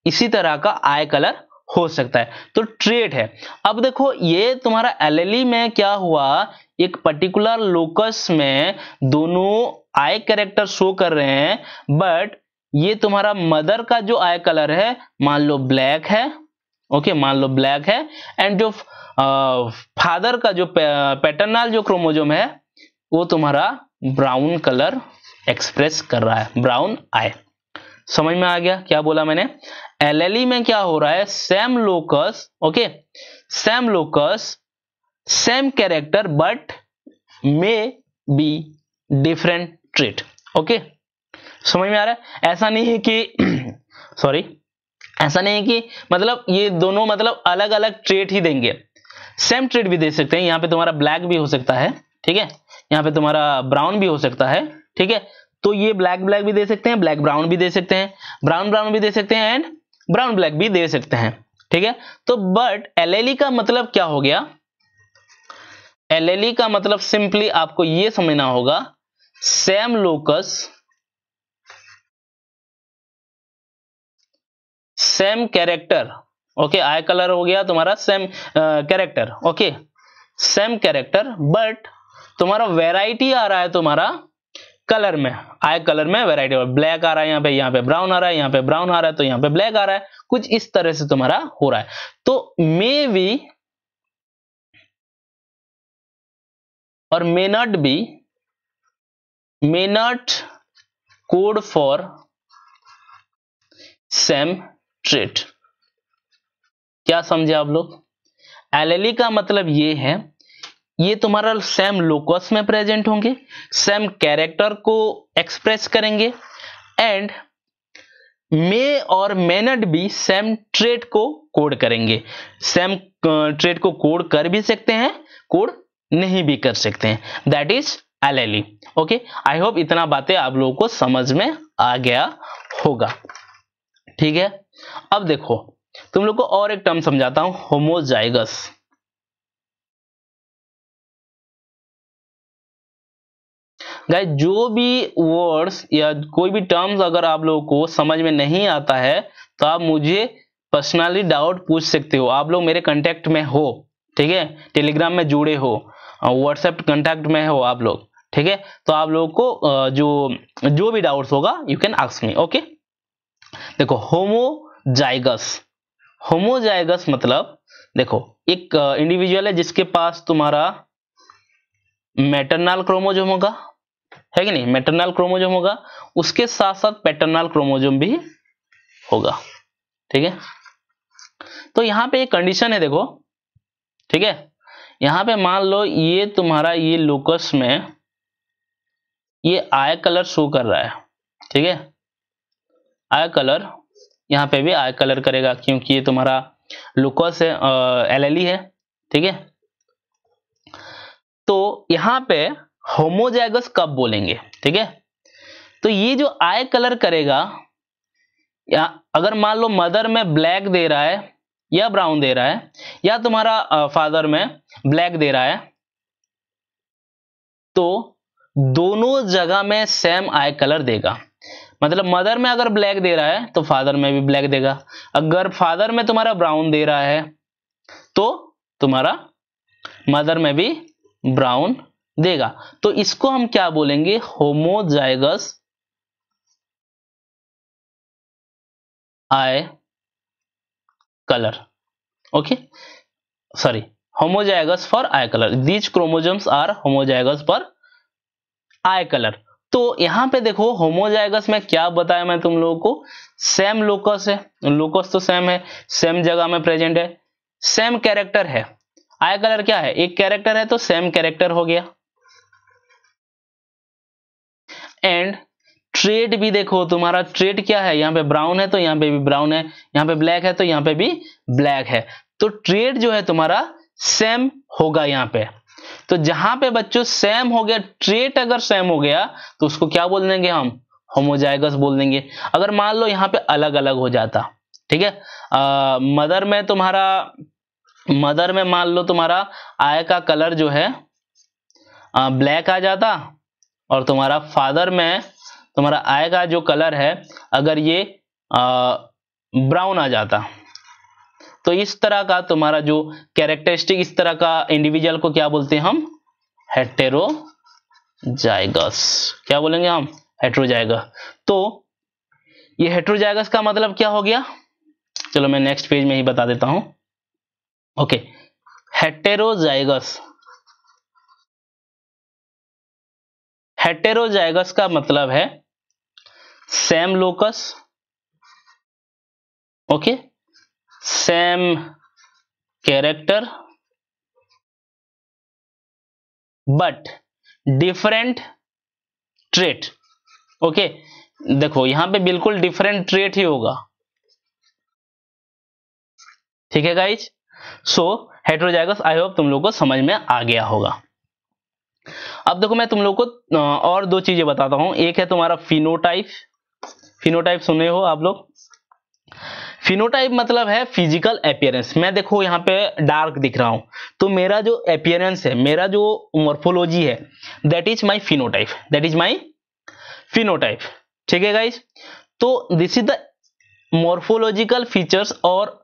इसी तरह का आय कलर हो सकता है तो ट्रेड है अब देखो ये तुम्हारा एलएलई में क्या हुआ एक पर्टिकुलर लोकस में दोनों आई कैरेक्टर शो कर रहे हैं बट ये तुम्हारा मदर का जो आई कलर है मान लो ब्लैक है ओके मान लो ब्लैक है एंड जो फादर का जो पैटर्नल जो क्रोमोजोम है वो तुम्हारा ब्राउन कलर एक्सप्रेस कर रहा है ब्राउन आई समझ में आ गया क्या बोला मैंने एलएलई में क्या हो रहा है same locus okay same locus same character but may be different trait okay समझ में आ रहा है ऐसा नहीं है कि सॉरी ऐसा नहीं है कि मतलब ये दोनों मतलब अलग अलग ट्रेट ही देंगे सेम ट्रेट भी दे सकते हैं यहां पे तुम्हारा ब्लैक भी हो सकता है ठीक है यहां पे तुम्हारा ब्राउन भी हो सकता है ठीक है तो ये ब्लैक ब्लैक भी दे सकते हैं ब्लैक ब्राउन भी दे सकते हैं ब्राउन ब्राउन भी दे सकते हैं एंड ब्राउन ब्लैक भी दे सकते हैं ठीक है तो बट एल का मतलब क्या हो गया एल का मतलब सिंपली आपको यह समझना होगा same locus same character okay eye colour हो गया तुम्हारा same character okay same character but तुम्हारा वेराइटी आ रहा है तुम्हारा कलर में आए कलर में वेराइटी और ब्लैक आ रहा है यहाँ पे यहाँ पे ब्राउन आ रहा है यहाँ पे ब्राउन आ रहा है तो यहाँ पे ब्लैक आ रहा है कुछ इस तरह से तुम्हारा हो रहा है तो मे वी और may not be may not code for same trait क्या समझे आप लोग एलएलई का मतलब ये है ये तुम्हारा सेम लोकस में प्रेजेंट होंगे सेम कैरेक्टर को एक्सप्रेस करेंगे एंड मे और मेनड भी सेम ट्रेड को कोड करेंगे सेम ट्रेड uh, को कोड कर भी सकते हैं कोड नहीं भी कर सकते हैं that is all okay I hope इतना बातें आप लोगों को समझ में आ गया होगा ठीक है अब देखो तुम लोग को और एक टर्म समझाता हूं होमोजाइगस गाइस जो भी वर्ड्स या कोई भी टर्म्स अगर आप लोगों को समझ में नहीं आता है तो आप मुझे पर्सनली डाउट पूछ सकते हो आप लोग मेरे कॉन्टेक्ट में हो ठीक है टेलीग्राम में जुड़े हो व्हाट्सएप कॉन्टेक्ट में हो आप लोग ठीक है तो आप लोगों को जो जो भी डाउट्स होगा you can ask me okay देखो होमोजाइगस होमोजाइगस मतलब देखो एक इंडिविजुअल है जिसके पास तुम्हारा मैटरनल क्रोमोजोम होगा है कि नहीं मेटरनल क्रोमोजोम होगा उसके साथ साथ पेटरनल क्रोमोजोम भी होगा ठीक है तो यहां पे एक कंडीशन है देखो ठीक है यहां पे मान लो ये तुम्हारा ये लोकस में ये आय कलर शो कर रहा है ठीक है आय कलर यहां पे भी आय कलर करेगा क्योंकि ये तुम्हारा लोकस है एल है ठीक है तो यहां पे होमोजैगस कब बोलेंगे ठीक है तो ये जो आई कलर करेगा या अगर मान लो मदर में ब्लैक दे रहा है या ब्राउन दे रहा है या तुम्हारा फादर में ब्लैक दे रहा है तो दोनों जगह में सेम आय कलर देगा मतलब मदर में अगर ब्लैक दे रहा है तो फादर में भी ब्लैक देगा अगर फादर में तुम्हारा ब्राउन दे रहा है तो तुम्हारा मदर में भी ब्राउन देगा तो इसको हम क्या बोलेंगे homozygous eye colour okay sorry homozygous for eye colour these chromosomes are homozygous for eye colour तो यहां पे देखो होमोजाइगस में क्या बताया मैं तुम लोगों को सेम लोकस है लोकस तो सेम है सेम जगह में प्रेजेंट है सेम कैरेक्टर है आय कलर क्या है एक कैरेक्टर है तो सेम कैरेक्टर हो गया एंड ट्रेड भी देखो तुम्हारा ट्रेड क्या है यहाँ पे ब्राउन है तो यहाँ पे भी ब्राउन है यहाँ पे ब्लैक है तो यहाँ पे भी ब्लैक है तो ट्रेड जो है तुम्हारा सेम होगा यहाँ पे तो जहां पे बच्चों सेम हो गया ट्रेट अगर सेम हो गया तो उसको क्या बोल देंगे हम होमोजाइगस बोल देंगे अगर मान लो यहाँ पे अलग अलग हो जाता ठीक है मदर में तुम्हारा मदर में मान लो तुम्हारा आय का कलर जो है आ, ब्लैक आ जाता और तुम्हारा फादर में तुम्हारा आय का जो कलर है अगर ये ब्राउन आ जाता तो इस तरह का तुम्हारा जो कैरेक्टरिस्टिक इस तरह का इंडिविजुअल को क्या बोलते हैं हम हेटेरोजाइगस क्या बोलेंगे हम हेट्रोजाइगस तो ये हेट्रोजाइगस का मतलब क्या हो गया चलो मैं नेक्स्ट पेज में ही बता देता हूं ओके हेटेरोजाइगस हेटेरोजाइगस का मतलब है same locus okay same character but different trait okay देखो यहां पे बिल्कुल डिफरेंट ट्रेट ही होगा ठीक है guys so heterozygous I hope तुम लोग को समझ में आ गया होगा अब देखो मैं तुम लोग को और दो चीजें बताता हूं एक है तुम्हारा फिनोटाइप फिनोटाइप सुने हो आप लोग फिनोटाइप मतलब है फिजिकल अपियरेंस मैं देखो यहाँ पे डार्क दिख रहा हूं तो मेरा जो अपियरेंस है मेरा जो मोर्फोलॉजी है that is my phenotype that is my phenotype ठीक है गाइज तो this is the morphological features और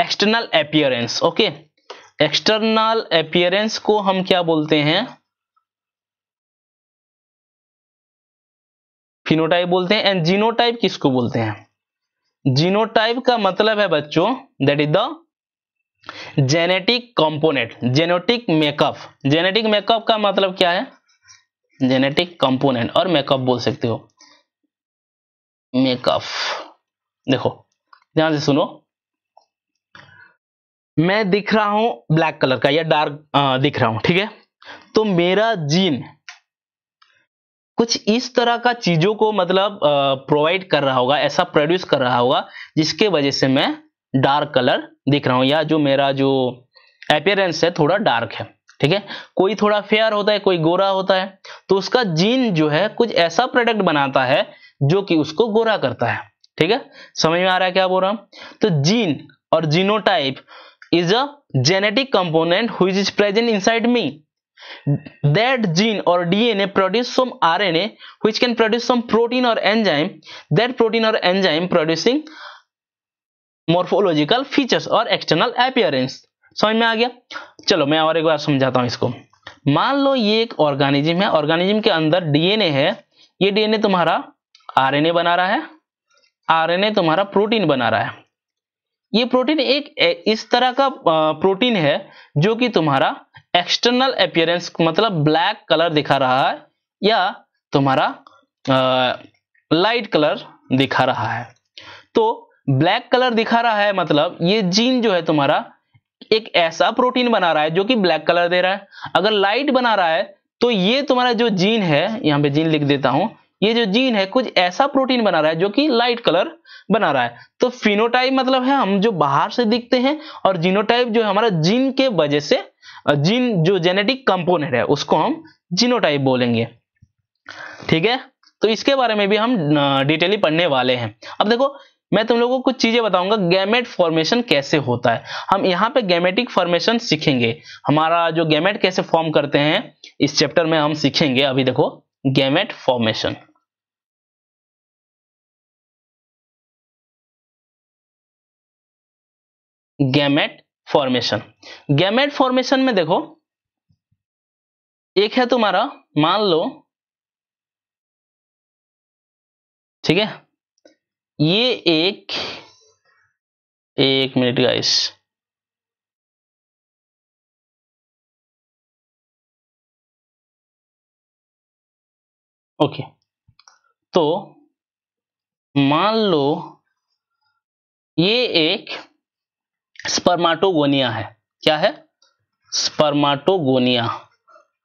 external appearance okay external appearance को हम क्या बोलते हैं फिनोटाइप बोलते हैं एंड जीनोटाइप किसको बोलते हैं जीनोटाइप का मतलब है बच्चों that is the genetic component genetic makeup genetic makeup का मतलब क्या है जेनेटिक कंपोनेंट और मेकअप बोल सकते हो मेकअप देखो ध्यान से सुनो मैं दिख रहा हूं ब्लैक कलर का या डार्क दिख रहा हूं ठीक है तो मेरा जीन कुछ इस तरह का चीजों को मतलब प्रोवाइड कर रहा होगा ऐसा प्रोड्यूस कर रहा होगा जिसके वजह से मैं डार्क कलर दिख रहा हूं या जो मेरा जो अपियरेंस है थोड़ा डार्क है ठीक है कोई थोड़ा फेयर होता है कोई गोरा होता है तो उसका जीन जो है कुछ ऐसा प्रोडक्ट बनाता है जो कि उसको गोरा करता है ठीक है समझ में आ रहा है क्या बोल रहा हूं तो जीन और genotype is a genetic component which is present inside me that gene और DNA produce some RNA which can produce some protein और एंजाइम दैट प्रोटीन और एंजाइम प्रोड्यूसिंग मॉर्फोलॉजिकल फीचर्स और एक्सटर्नल अपीयरेंस समझ में आ गया चलो मैं और एक बार समझाता हूं इसको मान लो ये एक ऑर्गेनिज्म है ऑर्गेनिज्म के अंदर डीएनए है ये डीएनए तुम्हारा आरएनए बना रहा है आरएनए तुम्हारा प्रोटीन बना रहा है ये प्रोटीन एक इस तरह का प्रोटीन है जो कि तुम्हारा एक्सटर्नल अपियरेंस मतलब ब्लैक कलर दिखा रहा है या तुम्हारा आ, लाइट कलर दिखा रहा है तो ब्लैक कलर दिखा रहा है मतलब ये जीन जो है तुम्हारा एक ऐसा प्रोटीन बना रहा है जो कि ब्लैक कलर दे रहा है अगर लाइट बना रहा है तो ये तुम्हारा जो जीन है यहाँ पे जीन लिख देता हूं ये जो जीन है कुछ ऐसा प्रोटीन बना रहा है जो कि लाइट कलर बना रहा है तो फिनोटाइप मतलब है हम जो बाहर से दिखते हैं और जीनोटाइप जो है हमारा जीन के वजह से जीन जो जेनेटिक कंपोनेंट है उसको हम जीनोटाइप बोलेंगे ठीक है तो इसके बारे में भी हम डिटेली पढ़ने वाले हैं अब देखो मैं तुम लोगों को कुछ चीजें बताऊंगा गैमेट फॉर्मेशन कैसे होता है हम यहाँ पे गैमेटिक फॉर्मेशन सीखेंगे हमारा जो गैमेट कैसे फॉर्म करते हैं इस चैप्टर में हम सीखेंगे अभी देखो gamete formation gamete formation gamete formation में देखो एक है तुम्हारा मान लो ठीक है ये एक एक मिनट गाइस ओके तो मान लो ये एक स्पर्माटोगोनिया है क्या है स्पर्माटोगोनिया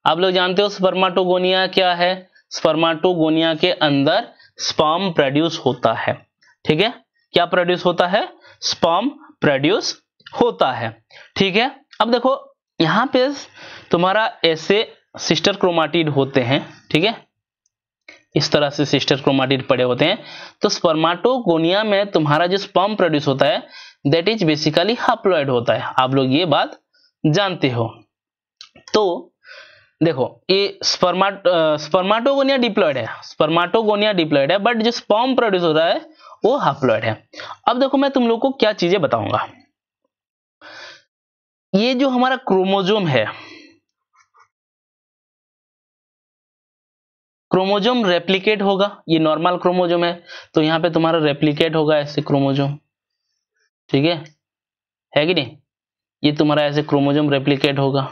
आप लोग जानते हो स्पर्माटोगोनिया क्या है स्पर्माटोगोनिया के अंदर स्पर्म प्रोड्यूस होता है ठीक है क्या प्रोड्यूस होता है स्पर्म प्रोड्यूस होता है ठीक है अब देखो यहां पे तुम्हारा ऐसे सिस्टर क्रोमाटिड होते हैं ठीक है इस तरह से सिस्टर क्रोमाटिड पड़े होते हैं तो स्पर्माटोगोनिया में तुम्हारा जो स्पर्म प्रोड्यूस होता है दैट इज बेसिकली हाप्लोइड होता है आप लोग ये बात जानते हो तो देखो ये स्पर्माट स्पर्माटोगोनिया डिप्लॉयड है स्पर्माटोगोनिया डिप्लॉयड है बट जो स्पर्म प्रोड्यूस हो रहा है वो हाप्लॉयड है अब देखो मैं तुम लोग को क्या चीजें बताऊंगा ये जो हमारा क्रोमोजोम है क्रोमोजोम रेप्लीकेट होगा ये नॉर्मल क्रोमोजोम है तो यहाँ पे तुम्हारा रेप्लीकेट होगा ऐसे क्रोमोजोम ठीक है है कि नहीं ये तुम्हारा ऐसे क्रोमोजोम रेप्लीकेट होगा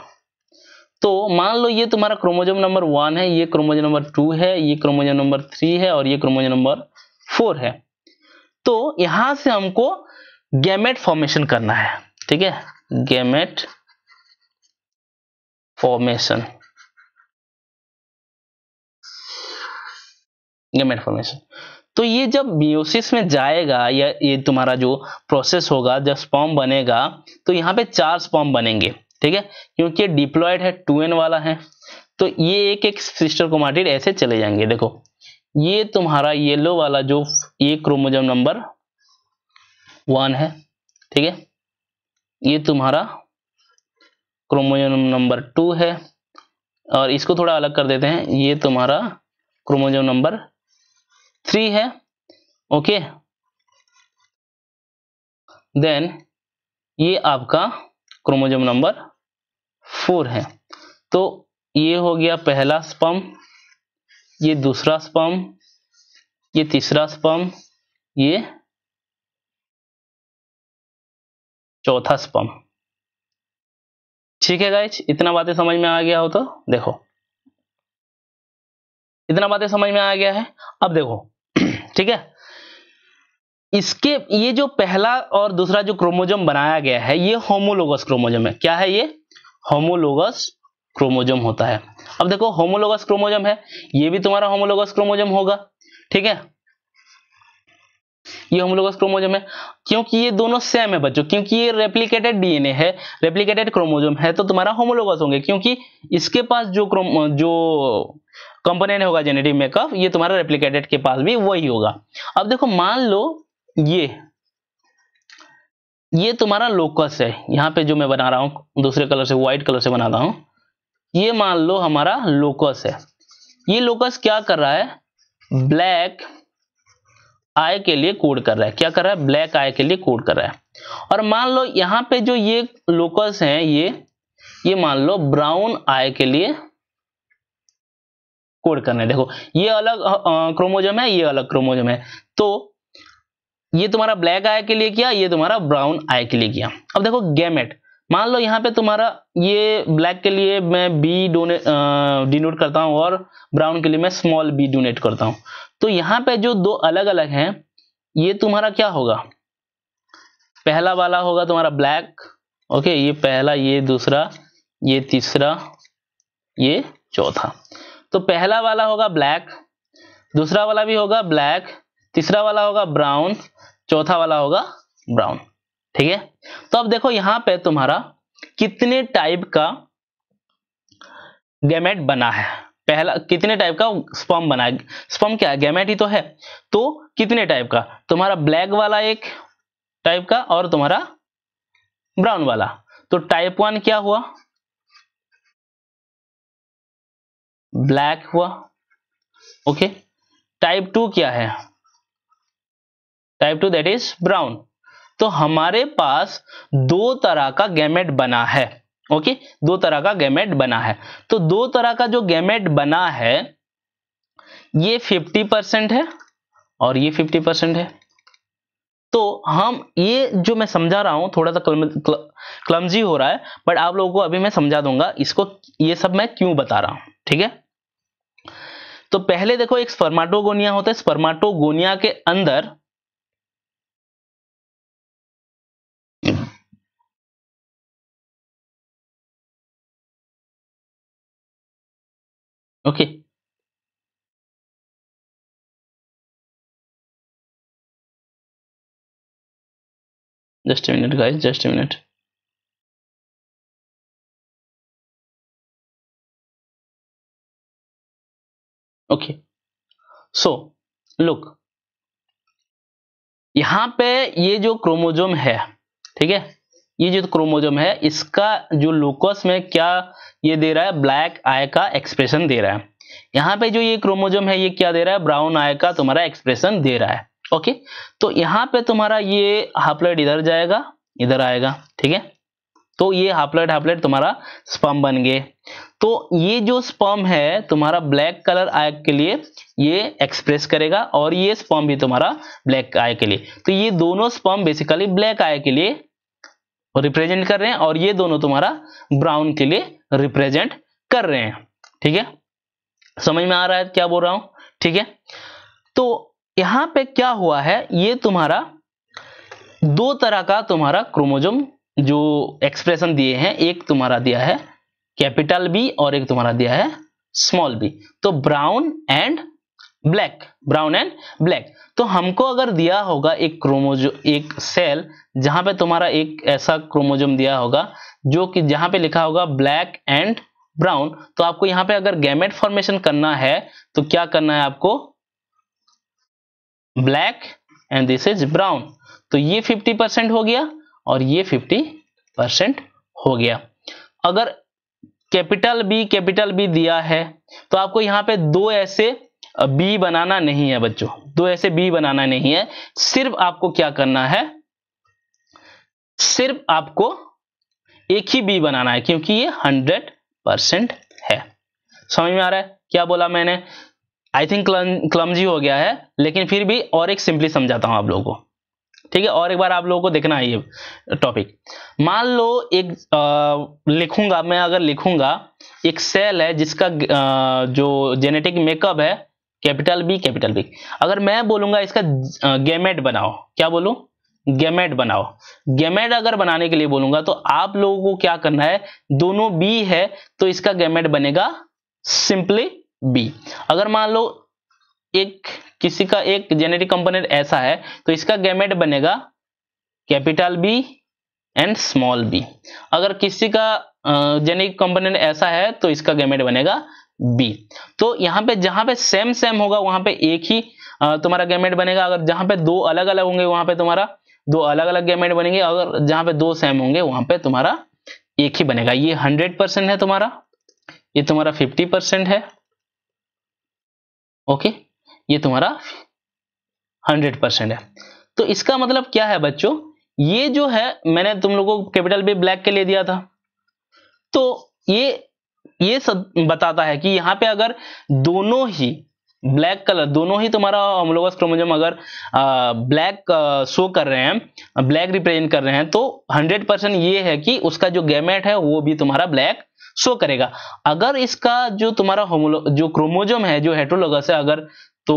तो मान लो ये तुम्हारा क्रोमोजोम नंबर वन है ये क्रोमोजोम नंबर टू है ये क्रोमोजोम नंबर थ्री है और ये क्रोमोजोम नंबर फोर है तो यहां से हमको गैमेट फॉर्मेशन करना है ठीक है गैमेट फॉर्मेशन गेमेट फॉर्मेशन तो ये जब मियोसिस में जाएगा या ये तुम्हारा जो प्रोसेस होगा जब स्पॉम बनेगा तो यहाँ पे चार स्पॉम बनेंगे ठीक है क्योंकि डिप्लॉयड है टू एन वाला है तो ये एक एक सिस्टर क्रोमाटिड ऐसे चले जाएंगे देखो ये तुम्हारा येलो वाला जो ये क्रोमोजोम नंबर वन है ठीक है ये तुम्हारा क्रोमोजोम नंबर टू है और इसको थोड़ा अलग कर देते हैं ये तुम्हारा क्रोमोजोम नंबर थ्री है ओके देन ये आपका क्रोमोजोम नंबर फोर है तो ये हो गया पहला स्पम ये दूसरा स्पम ये तीसरा स्पम ये चौथा स्पम ठीक है गाइज इतना बातें समझ में आ गया हो तो देखो इतना बातें समझ में आ गया है अब देखो ठीक है इसके ये जो पहला और दूसरा जो क्रोमोजम बनाया गया है ये होमोलोगस क्रोमोजम है क्या है ये होमोलोगस क्रोमोजम होता है अब देखो होमोलोगस क्रोमोजम है ये भी तुम्हारा होमोलोगस क्रोमोजम होगा ठीक है ये होमोलोगस क्रोमोजम है क्योंकि ये दोनों सेम है बच्चों क्योंकि ये रेप्लिकेटेड डीएनए है रेप्लिकेटेड क्रोमोजम है तो तुम्हारा होमोलोगस होंगे क्योंकि इसके पास जो क्रोम जो कंपोनेंट होगा जेनेटिव मेकअप ये तुम्हारा रेप्लीकेटेड के पास भी वही होगा अब देखो मान लो ये ये तुम्हारा लोकस है यहाँ पे जो मैं बना रहा हूँ दूसरे कलर से व्हाइट कलर से बनाता हूँ ये मान लो हमारा लोकस है ये लोकस क्या कर रहा है ब्लैक आई के लिए कोड कर रहा है क्या कर रहा है ब्लैक आई के लिए कोड कर रहा है और मान लो यहाँ पे जो ये लोकस है ये ये मान लो ब्राउन आई के लिए कोड करना है देखो ये अलग क्रोमोजम है ये अलग क्रोमोजम है तो ये तुम्हारा ब्लैक आय के लिए किया ये तुम्हारा ब्राउन आय के लिए किया अब देखो गैमेट मान लो यहाँ पे तुम्हारा ये ब्लैक के लिए मैं बी डोने डिनोट करता हूँ और ब्राउन के लिए मैं स्मॉल बी डोनेट करता हूँ तो यहाँ पे जो दो अलग अलग हैं ये तुम्हारा क्या होगा पहला वाला होगा तुम्हारा ब्लैक ओके ये पहला ये दूसरा ये तीसरा ये चौथा तो पहला वाला होगा ब्लैक दूसरा वाला भी होगा ब्लैक तीसरा वाला होगा ब्राउन चौथा वाला होगा ब्राउन ठीक है तो अब देखो यहां पे तुम्हारा कितने टाइप का गैमेट बना है पहला कितने टाइप का स्पम बना है स्पम क्या है गैमेट ही तो है तो कितने टाइप का तुम्हारा ब्लैक वाला एक टाइप का और तुम्हारा ब्राउन वाला तो टाइप वन क्या हुआ ब्लैक हुआ ओके टाइप टू क्या है type two that is brown तो हमारे पास दो तरह का गैमेट बना है ओके okay? दो तरह का गैमेट बना है तो दो तरह का जो गैमेट बना है ये 50 परसेंट है और ये 50 परसेंट है तो हम ये जो मैं समझा रहा हूं थोड़ा सा क्लम, क्लमजी हो रहा है बट आप लोगों को अभी मैं समझा दूंगा इसको ये सब मैं क्यों बता रहा हूं ठीक है तो पहले देखो एक स्पर्माटोगोनिया होता है स्पर्माटोगोनिया के अंदर okay just minute guys just minute okay so look यहां पे ये जो क्रोमोजोम है ठीक है ये जो क्रोमोजोम है इसका जो लोकस में क्या ये दे रहा है ब्लैक आय का एक्सप्रेशन दे रहा है यहां पे जो ये क्रोमोजोम है ये क्या दे रहा है ब्राउन आय का तुम्हारा एक्सप्रेशन दे रहा है ओके तो यहां पे तुम्हारा ये हाफलेट इधर जाएगा इधर आएगा ठीक है तो ये हाफलेट हाफलेट तुम्हारा स्पम बन गए तो ये जो स्पम है तुम्हारा ब्लैक कलर आय के लिए ये एक्सप्रेस करेगा और ये स्पम भी तुम्हारा ब्लैक आय के लिए तो ये दोनों स्पम बेसिकली ब्लैक आय के लिए रिप्रेजेंट कर रहे हैं और ये दोनों तुम्हारा ब्राउन के लिए रिप्रेजेंट कर रहे हैं ठीक है समझ में आ रहा है क्या बोल रहा हूं ठीक है तो यहां पे क्या हुआ है ये तुम्हारा दो तरह का तुम्हारा क्रोमोजोम जो एक्सप्रेशन दिए हैं एक तुम्हारा दिया है कैपिटल बी और एक तुम्हारा दिया है स्मॉल बी तो brown and black brown and black तो हमको अगर दिया होगा एक क्रोमोजो एक सेल जहां पे तुम्हारा एक ऐसा क्रोमोजोम दिया होगा जो कि जहां पे लिखा होगा ब्लैक एंड ब्राउन तो आपको यहां पे अगर गैमेट फॉर्मेशन करना है तो क्या करना है आपको black and this is brown तो ये 50 परसेंट हो गया और ये 50 परसेंट हो गया अगर कैपिटल बी कैपिटल बी दिया है तो आपको यहां पे दो ऐसे बी बनाना नहीं है बच्चों दो ऐसे बी बनाना नहीं है सिर्फ आपको क्या करना है सिर्फ आपको एक ही बी बनाना है क्योंकि ये हंड्रेड परसेंट है समझ में आ रहा है क्या बोला मैंने आई थिंक क्लमजी हो गया है लेकिन फिर भी और एक सिंपली समझाता हूं आप लोगों को ठीक है और एक बार आप लोगों को देखना है ये टॉपिक मान लो एक लिखूंगा मैं अगर लिखूंगा एक सेल है जिसका जो जेनेटिक मेकअप है कैपिटल बी कैपिटल बी अगर मैं बोलूंगा इसका गेमेट बनाओ क्या बोलू गेमेट बनाओ गेमेट अगर बनाने के लिए बोलूंगा तो आप लोगों को क्या करना है दोनों बी है तो इसका गेमेट बनेगा सिंपली बी अगर मान लो एक किसी का एक जेनेटिक कंपोनेंट ऐसा है तो इसका गैमेट बनेगा capital B and small B अगर किसी का जेनेटिक कंपोनेंट ऐसा है तो इसका गैमेट बनेगा बी तो यहाँ पे जहां पे सेम सेम होगा वहां पे एक ही तुम्हारा गैमेट बनेगा अगर जहां पे दो अलग अलग होंगे वहां पे तुम्हारा दो अलग अलग गैमेट बनेंगे अगर जहां पे दो सेम होंगे वहां पे तुम्हारा एक ही बनेगा ये हंड्रेड परसेंट है तुम्हारा ये तुम्हारा फिफ्टी परसेंट है ओके ये तुम्हारा हंड्रेड परसेंट है तो इसका मतलब क्या है बच्चों ये जो है मैंने तुम लोगों को कैपिटल बी ब्लैक के ले दिया था तो ये ये सब बताता है कि यहाँ पे अगर दोनों ही ब्लैक कलर दोनों ही तुम्हारा होमोलोगस क्रोमोजोम अगर ब्लैक शो कर रहे हैं ब्लैक रिप्रेजेंट कर रहे हैं तो 100 परसेंट ये है कि उसका जो गैमेट है वो भी तुम्हारा ब्लैक शो करेगा अगर इसका जो तुम्हारा होमोलो जो क्रोमोजोम है जो हेट्रोलोगस है अगर तो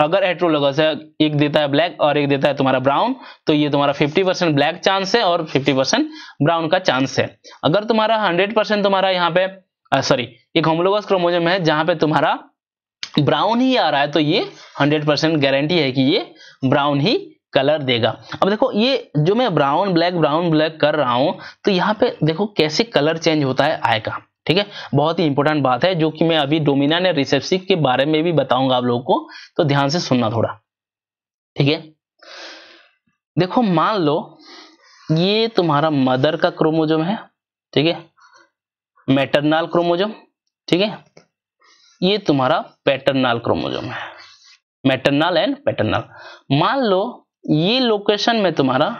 अगर एट्रोलोगस है एक देता है ब्लैक और एक देता है तुम्हारा ब्राउन तो ये तुम्हारा 50 परसेंट ब्लैक चांस है और 50 परसेंट ब्राउन का चांस है अगर तुम्हारा 100 परसेंट तुम्हारा यहाँ पे सॉरी एक होमोलोगस क्रोमोजम है जहां पे तुम्हारा ब्राउन ही आ रहा है तो ये हंड्रेड परसेंट गारंटी है कि ये ब्राउन ही कलर देगा अब देखो ये जो मैं ब्राउन ब्लैक ब्राउन ब्लैक कर रहा हूं तो यहाँ पे देखो कैसे कलर चेंज होता है आय का ठीक है बहुत ही इंपॉर्टेंट बात है जो कि मैं अभी डोमिनेंट या रिसेप्सिव के बारे में भी बताऊंगा आप लोगों को तो ध्यान से सुनना थोड़ा ठीक है देखो मान लो ये तुम्हारा मदर का क्रोमोजोम है ठीक है मैटरनल क्रोमोजोम ठीक है ये तुम्हारा पैटर्नल क्रोमोजोम है मैटरनल एंड पैटर्नल मान लो ये लोकेशन में तुम्हारा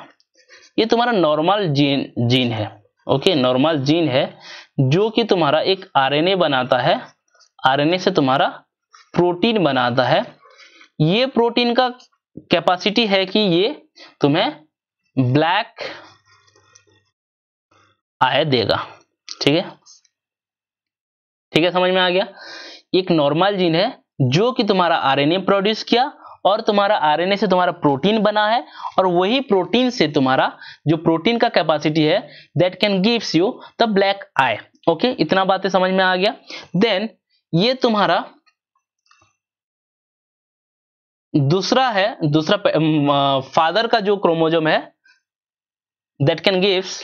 ये तुम्हारा नॉर्मल जीन जीन है ओके नॉर्मल जीन है जो कि तुम्हारा एक आरएनए बनाता है आरएनए से तुम्हारा प्रोटीन बनाता है ये प्रोटीन का कैपेसिटी है कि ये तुम्हें ब्लैक आय देगा ठीक है ठीक है समझ में आ गया एक नॉर्मल जीन है जो कि तुम्हारा आरएनए प्रोड्यूस किया और तुम्हारा आरएनए से तुम्हारा प्रोटीन बना है और वही प्रोटीन से तुम्हारा जो प्रोटीन का कैपेसिटी है that can gives you the black eye okay इतना बातें समझ में आ गया देन ये तुम्हारा दूसरा है दूसरा फादर का जो क्रोमोजोम है दैट कैन गिव्स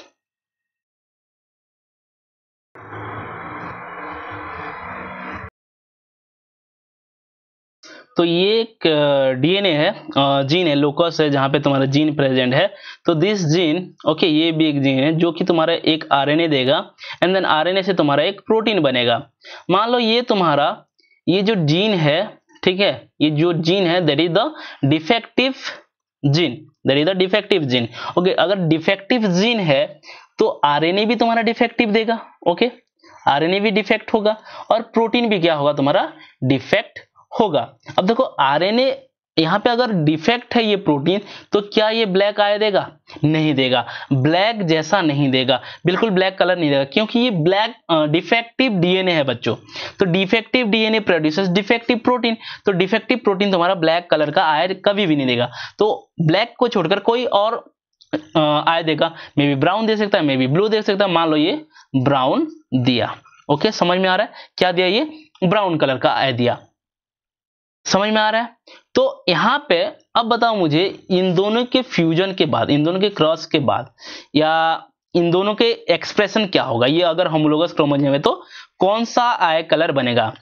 तो ये एक डीएनए है जीन है लोकस है जहाँ पे तुम्हारा जीन प्रेजेंट है तो दिस जीन ओके ये भी एक जीन है जो कि तुम्हारा एक आरएनए देगा एंड देन आरएनए से तुम्हारा एक प्रोटीन बनेगा मान लो ये तुम्हारा ये जो जीन है ठीक है ये जो जीन है that is the defective gene that is the defective gene okay अगर डिफेक्टिव जीन है तो ए भी तुम्हारा डिफेक्टिव देगा ओके आरएनए भी डिफेक्ट होगा और प्रोटीन भी क्या होगा तुम्हारा डिफेक्ट होगा अब देखो आरएनए यहाँ पे अगर डिफेक्ट है ये प्रोटीन तो क्या ये ब्लैक आया देगा नहीं देगा ब्लैक जैसा नहीं देगा बिल्कुल ब्लैक कलर नहीं देगा क्योंकि ये ब्लैक डिफेक्टिव डीएनए है बच्चों तो defective DNA producers defective protein तो डिफेक्टिव प्रोटीन तुम्हारा ब्लैक कलर का आय कभी भी नहीं देगा तो ब्लैक को छोड़कर कोई और आय देगा मे बी ब्राउन दे सकता है मे बी ब्लू दे सकता है मान लो ये ब्राउन दिया ओके समझ में आ रहा है क्या दिया ये ब्राउन कलर का आय दिया समझ में आ रहा है तो यहाँ पे अब बताओ मुझे इन दोनों के फ्यूजन के बाद इन दोनों के क्रॉस के बाद या इन दोनों के एक्सप्रेशन क्या होगा ये अगर हम लोग में तो कौन सा आय कलर बनेगा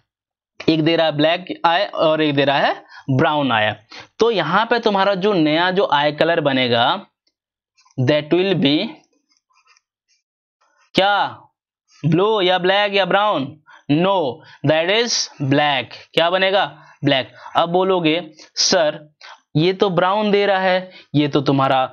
एक दे रहा है ब्लैक आय और एक दे रहा है ब्राउन आय तो यहां पे तुम्हारा जो नया जो आय कलर बनेगा दैट विल बी क्या ब्लू या ब्लैक या brown no that is black क्या बनेगा ब्लैक अब बोलोगे सर ये तो ब्राउन दे रहा है ये तो तुम्हारा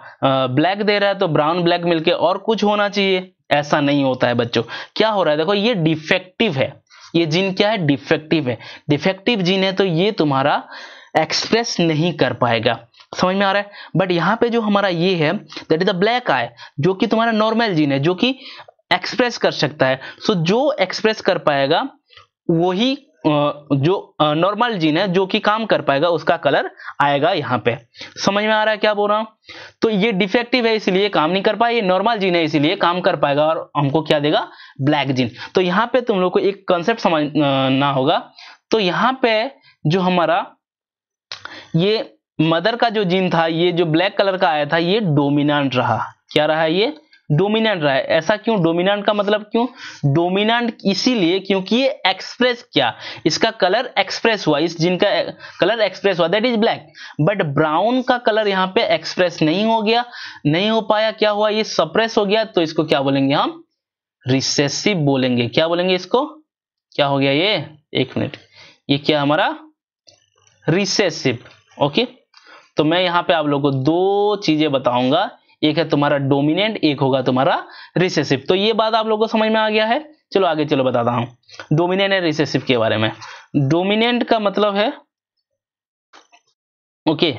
ब्लैक दे रहा है तो ब्राउन ब्लैक मिलके और कुछ होना चाहिए ऐसा नहीं होता है बच्चों क्या हो रहा है देखो ये डिफेक्टिव है ये जीन क्या है डिफेक्टिव है डिफेक्टिव जीन है तो ये तुम्हारा एक्सप्रेस नहीं कर पाएगा समझ में आ रहा है बट यहाँ पे जो हमारा ये है that is a black eye जो कि तुम्हारा नॉर्मल जीन है जो कि एक्सप्रेस कर सकता है सो so, जो एक्सप्रेस कर पाएगा वही जो नॉर्मल जीन है जो कि काम कर पाएगा उसका कलर आएगा यहाँ पे समझ में आ रहा है क्या बोल रहा हूं तो ये डिफेक्टिव है इसलिए काम नहीं कर पाया ये नॉर्मल जीन है इसलिए काम कर पाएगा और हमको क्या देगा ब्लैक जीन तो यहाँ पे तुम लोग को एक कंसेप्ट समझना होगा तो यहाँ पे जो हमारा ये मदर का जो जीन था ये जो ब्लैक कलर का आया था ये डोमिनेंट रहा क्या रहा है ये डोमिनेंट रहा है ऐसा क्यों डोमिनेंट का मतलब क्यों डोमिनेंट इसीलिए क्योंकि ये एक्सप्रेस क्या इसका कलर एक्सप्रेस हुआ इस जिनका कलर एक्सप्रेस हुआ that is black but brown का कलर यहाँ पे एक्सप्रेस नहीं हो गया नहीं हो पाया क्या हुआ ये सप्रेस हो गया तो इसको क्या बोलेंगे हम रिसेसिव बोलेंगे क्या बोलेंगे इसको क्या हो गया ये एक मिनट ये क्या हमारा रिसेसिव ओके तो मैं यहां पे आप लोगों को दो चीजें बताऊंगा एक है तुम्हारा डोमिनेंट एक होगा तुम्हारा रिसेसिव तो ये बात आप लोगों को समझ में आ गया है चलो आगे चलो बताता हूं डोमिनेंट एंड रिसेसिव के बारे में डोमिनेंट का मतलब है ओके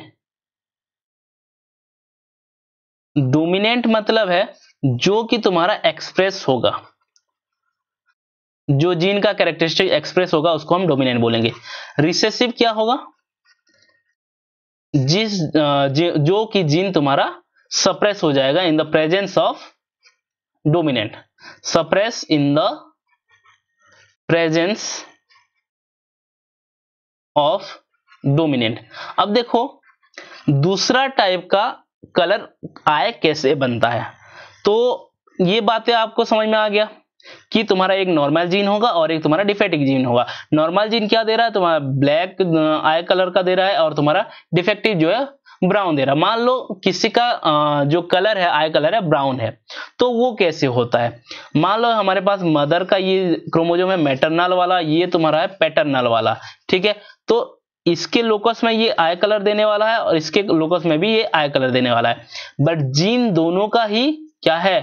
डोमिनेंट मतलब है जो कि तुम्हारा एक्सप्रेस होगा जो जीन का कैरेक्टरिस्टिक एक्सप्रेस होगा उसको हम डोमिनेंट बोलेंगे रिसेसिव क्या होगा जिस जो कि जीन तुम्हारा सप्रेस हो जाएगा in the presence of dominant suppress in the presence of dominant अब देखो दूसरा टाइप का कलर आय कैसे बनता है तो ये बातें आपको समझ में आ गया कि तुम्हारा एक नॉर्मल जीन होगा और एक तुम्हारा डिफेक्टिव जीन होगा नॉर्मल जीन क्या दे रहा है तुम्हारा ब्लैक आय कलर का दे रहा है और तुम्हारा डिफेक्टिव जो है ब्राउन दे रहा मान लो किसी का जो कलर है आई कलर है ब्राउन है तो वो कैसे होता है मान लो हमारे पास मदर का ये क्रोमोजोम है मेटरनल वाला ये तुम्हारा है पैटर्नल वाला ठीक है तो इसके लोकस में ये आई कलर देने वाला है और इसके लोकस में भी ये आई कलर देने वाला है बट जीन दोनों का ही क्या है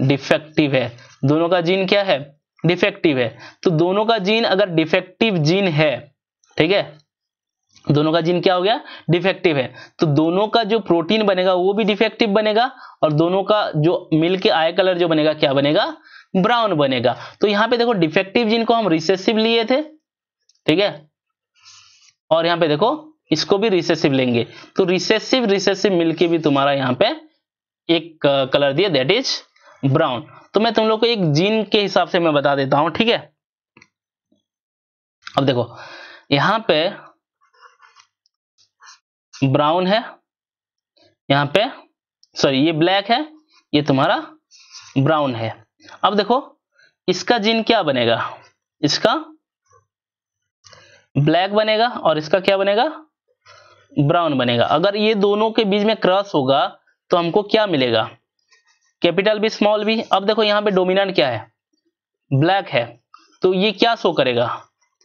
डिफेक्टिव है दोनों का जीन क्या है डिफेक्टिव है तो दोनों का जीन अगर डिफेक्टिव जीन है ठीक है दोनों का जीन क्या हो गया डिफेक्टिव है तो दोनों का जो प्रोटीन बनेगा वो भी डिफेक्टिव बनेगा और दोनों का जो मिल के आय कलर जो बनेगा क्या बनेगा ब्राउन बनेगा तो यहाँ पे देखो डिफेक्टिव जीन को हम रिसेसिव लिए थे ठीक है और यहाँ पे देखो इसको भी रिसेसिव लेंगे तो रिसेसिव रिसेसिव मिलके भी तुम्हारा यहां पे एक कलर दिया दैट इज ब्राउन तो मैं तुम लोग को एक जीन के हिसाब से मैं बता देता हूं ठीक है अब देखो यहाँ पे ब्राउन है यहाँ पे सॉरी ये ब्लैक है ये तुम्हारा ब्राउन है अब देखो इसका जीन क्या बनेगा इसका ब्लैक बनेगा और इसका क्या बनेगा ब्राउन बनेगा अगर ये दोनों के बीच में क्रॉस होगा तो हमको क्या मिलेगा कैपिटल भी स्मॉल भी अब देखो यहाँ पे डोमिनेंट क्या है ब्लैक है तो ये क्या शो करेगा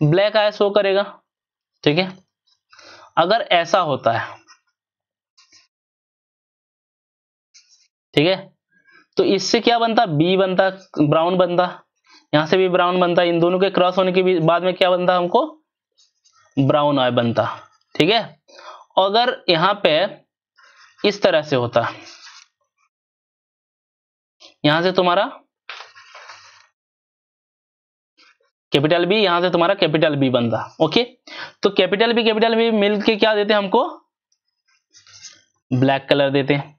ब्लैक आया शो करेगा ठीक है अगर ऐसा होता है ठीक है तो इससे क्या बनता बी बनता ब्राउन बनता यहां से भी ब्राउन बनता इन दोनों के क्रॉस होने के बाद में क्या बनता हमको ब्राउन आय बनता ठीक है अगर यहां पे इस तरह से होता यहां से तुम्हारा कैपिटल बी यहां से तुम्हारा कैपिटल बी बन रहा ओके तो कैपिटल बी कैपिटल बी मिल के क्या देते हैं हमको ब्लैक कलर देते हैं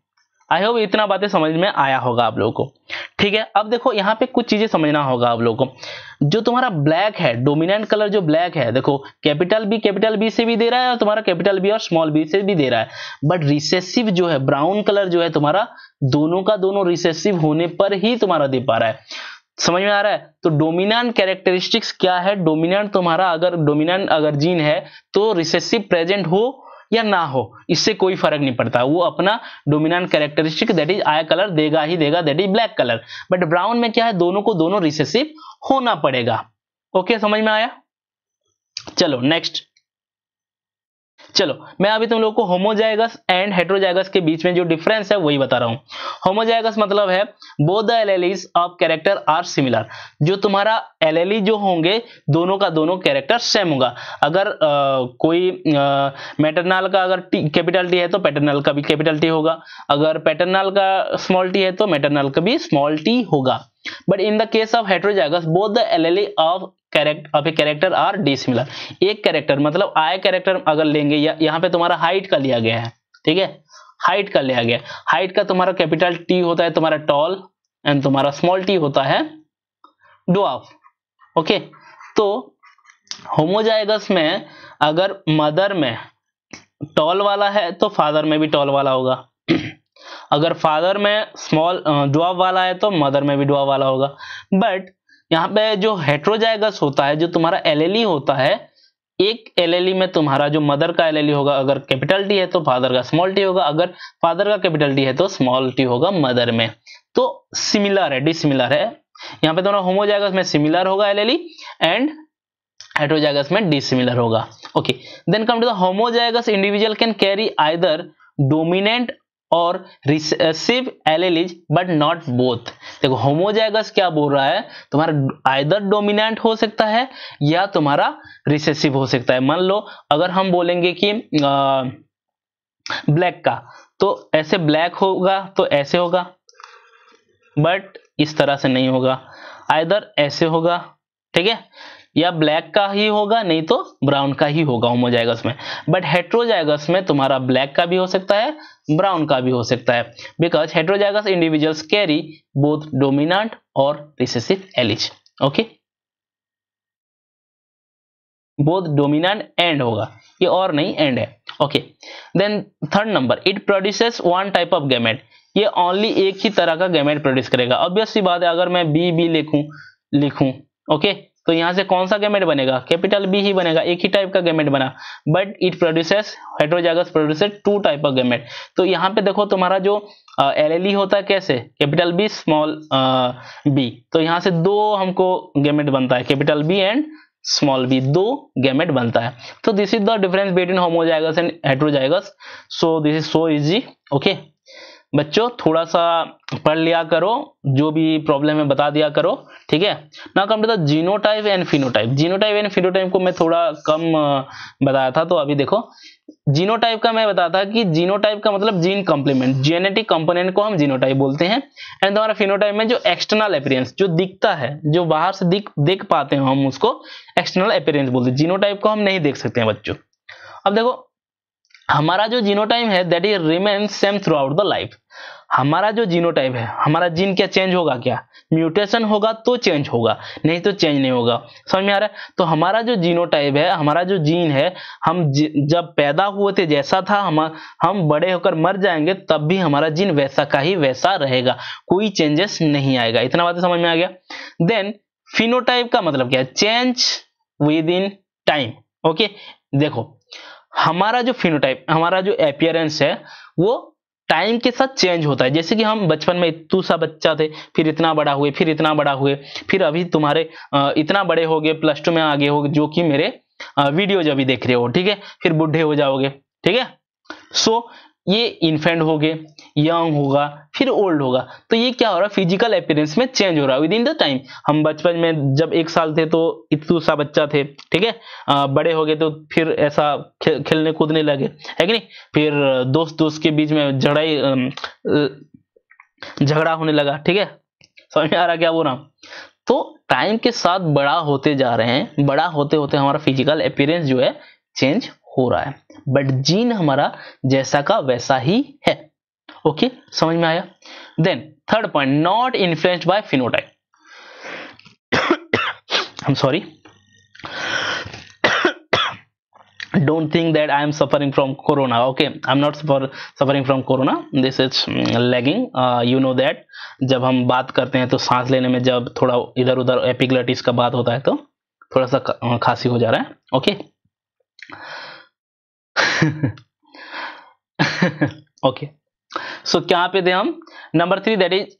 आई होप इतना बातें समझ में आया होगा आप लोगों को ठीक है अब देखो यहाँ पे कुछ चीजें समझना होगा आप लोगों को जो तुम्हारा ब्लैक है डोमिनेंट कलर जो ब्लैक है देखो कैपिटल बी कैपिटल बी से भी दे रहा है और तुम्हारा कैपिटल बी और स्मॉल बी से भी दे रहा है बट रिसेसिव जो है ब्राउन कलर जो है तुम्हारा दोनों का दोनों रिसेसिव होने पर ही तुम्हारा दे पा रहा है समझ में आ रहा है तो डोमिनेंट कैरेक्टरिस्टिक्स क्या है डोमिनेंट तुम्हारा अगर डोमिनेंट अगर जीन है तो रिसेसिव प्रेजेंट हो या ना हो इससे कोई फर्क नहीं पड़ता वो अपना dominant characteristic that is eye colour देगा ही देगा that is black colour but brown में क्या है दोनों को दोनों रिसेसिव होना पड़ेगा ओके okay, समझ में आया चलो नेक्स्ट चलो मैं अभी तुम लोग को होमोजाइगस एंड हेट्रोजाइगस के बीच में जो डिफरेंस है वही बता रहा हूँ होमोजाइगस मतलब है both the alleles of character are similar जो तुम्हारा एलेली जो होंगे दोनों का दोनों कैरेक्टर सेम होगा अगर आ, कोई मैटरनल का अगर कैपिटल टी है तो पैटरनल का भी कैपिटल टी होगा अगर पैटरनल का स्मॉल टी है तो मैटरनल का भी स्मॉल टी होगा but in the case of heterozygous both the alleles of character of a character are एक कैरेक्टर मतलब आय कैरेक्टर अगर लेंगे या यहाँ पे तुम्हारा हाइट का लिया गया है ठीक है हाइट का लिया गया हाइट का तुम्हारा कैपिटल टी होता है तुम्हारा टॉल एंड तुम्हारा स्मॉल टी होता है डुआफ ओके तो होमोजाइगस में अगर मदर में टॉल वाला है तो फादर में भी टॉल वाला होगा अगर फादर में स्मॉल डॉब वाला है तो मदर में भी डॉब वाला होगा बट यहाँ पे जो हेट्रोजाइगस होता है जो तुम्हारा एलएलई होता है एक एलएलई में तुम्हारा जो मदर का एलएलई होगा अगर कैपिटल टी है तो फादर का स्मॉल टी होगा अगर फादर का कैपिटल टी है तो स्मॉल टी होगा मदर में तो सिमिलर है डिसिमिलर है यहाँ पे दोनों होमोजाइगस में सिमिलर होगा एलएलई एंड हेट्रोजाइगस में डिसिमिलर होगा okay then come to the homozygous individual can carry either dominant और recessive alleles but not both देखो होमोजाइगस क्या बोल रहा है तुम्हारा आयदर डोमिनेंट हो सकता है या तुम्हारा रिसेसिव हो सकता है मान लो अगर हम बोलेंगे कि ब्लैक का तो ऐसे ब्लैक होगा तो ऐसे होगा बट इस तरह से नहीं होगा आयदर ऐसे होगा ठीक है या ब्लैक का ही होगा नहीं तो ब्राउन का ही होगा होमोजाइगस में बट हेट्रोजाइगस में तुम्हारा ब्लैक का भी हो सकता है ब्राउन का भी हो सकता है because heterozygous individuals carry both dominant और recessive alleles okay both dominant and होगा ये और नहीं एंड है okay then third number it produces one type of gamete ये ओनली एक ही तरह का गैमेट प्रोड्यूस करेगा ऑब्वियस बात है अगर मैं बी बी लिखूं लिखूं ओके okay? तो यहाँ से कौन सा गैमेट बनेगा कैपिटल बी ही बनेगा एक ही टाइप का गैमेट बना but it produces heterozygous produces two type of gamete तो यहाँ पे देखो तुम्हारा जो एल uh, e होता है कैसे कैपिटल बी स्मॉल बी तो यहाँ से दो हमको गैमेट बनता है capital B and small B दो गैमेट बनता है तो this is the difference between homozygous and heterozygous so this is so easy okay बच्चों थोड़ा सा पढ़ लिया करो जो भी प्रॉब्लम है बता दिया करो ठीक है ना come to the genotype and phenotype genotype and phenotype को मैं थोड़ा कम बताया था तो अभी देखो जीनोटाइप का मैं बताता था कि जीनोटाइप का मतलब जीन कंप्लीमेंट जेनेटिक कंपोनेंट को हम जीनोटाइप बोलते हैं एंड हमारा फिनोटाइप में जो एक्सटर्नल अपीरेंस जो दिखता है जो बाहर से दिख देख पाते हैं हम उसको एक्सटर्नल अपीरेंस बोलते हैं जीनोटाइप को हम नहीं देख सकते हैं बच्चों अब देखो हमारा जो टाइम है that is remain same throughout the life हमारा जो जीनोटाइप है हमारा जीन क्या चेंज होगा क्या म्यूटेशन होगा तो चेंज होगा नहीं तो चेंज नहीं होगा समझ में आ रहा है तो हमारा जो जीनोटाइप है हमारा जो जीन है हम जब पैदा हुए थे जैसा था हम हम बड़े होकर मर जाएंगे तब भी हमारा जीन वैसा का ही वैसा रहेगा कोई चेंजेस नहीं आएगा इतना बात समझ में आ गया देन फिनोटाइप का मतलब क्या है change within time okay देखो हमारा जो फिनोटाइप हमारा जो अपियरेंस है वो टाइम के साथ चेंज होता है जैसे कि हम बचपन में इतू सा बच्चा थे फिर इतना बड़ा हुए फिर इतना बड़ा हुए फिर अभी तुम्हारे इतना बड़े हो गए प्लस टू में आगे हो जो कि मेरे वीडियोज अभी देख रहे हो ठीक है फिर बुढ़े हो जाओगे ठीक है सो ये इन्फेंट हो गए यंग होगा फिर ओल्ड होगा तो ये क्या हो रहा है फिजिकल अपीयरेंस में चेंज हो रहा है विद इन द टाइम हम बचपन में जब एक साल थे तो इतू सा बच्चा थे ठीक है बड़े हो गए तो फिर ऐसा खे, खेलने कूदने लगे है कि नहीं फिर दोस्त दोस्त के बीच में झड़ाई झगड़ा होने लगा ठीक है समझ में आ रहा क्या बोल रहा तो टाइम के साथ बड़ा होते जा रहे हैं बड़ा होते होते हमारा फिजिकल अपीयरेंस जो है चेंज हो रहा है बट जीन हमारा जैसा का वैसा ही है ओके okay? समझ में आया then third point not influenced by phenotype I am sorry don't think that i am suffering from corona okay i'm not suffer, suffering from corona this is mm, lagging uh, you know that जब हम बात करते हैं तो सांस लेने में जब थोड़ा इधर उधर एपिग्लटिस का बात होता है तो थोड़ा सा खांसी हो जा रहा है ओके okay? ओके सो क्या पे दे हम number three that is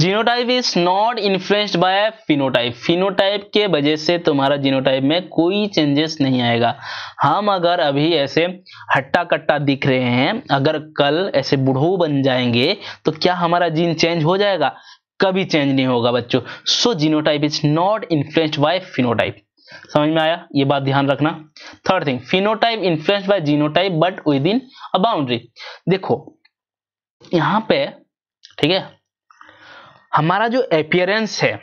genotype is not influenced by phenotype phenotype के वजह से तुम्हारा जीनोटाइप में कोई चेंजेस नहीं आएगा हम अगर अभी ऐसे हट्टा कट्टा दिख रहे हैं अगर कल ऐसे बुढ़ो बन जाएंगे तो क्या हमारा जीन चेंज हो जाएगा कभी चेंज नहीं होगा बच्चों so genotype is not influenced by phenotype समझ में आया ये बात ध्यान रखना third thing phenotype influence by genotype but within a boundary देखो यहां पे ठीक है हमारा जो अपियरेंस है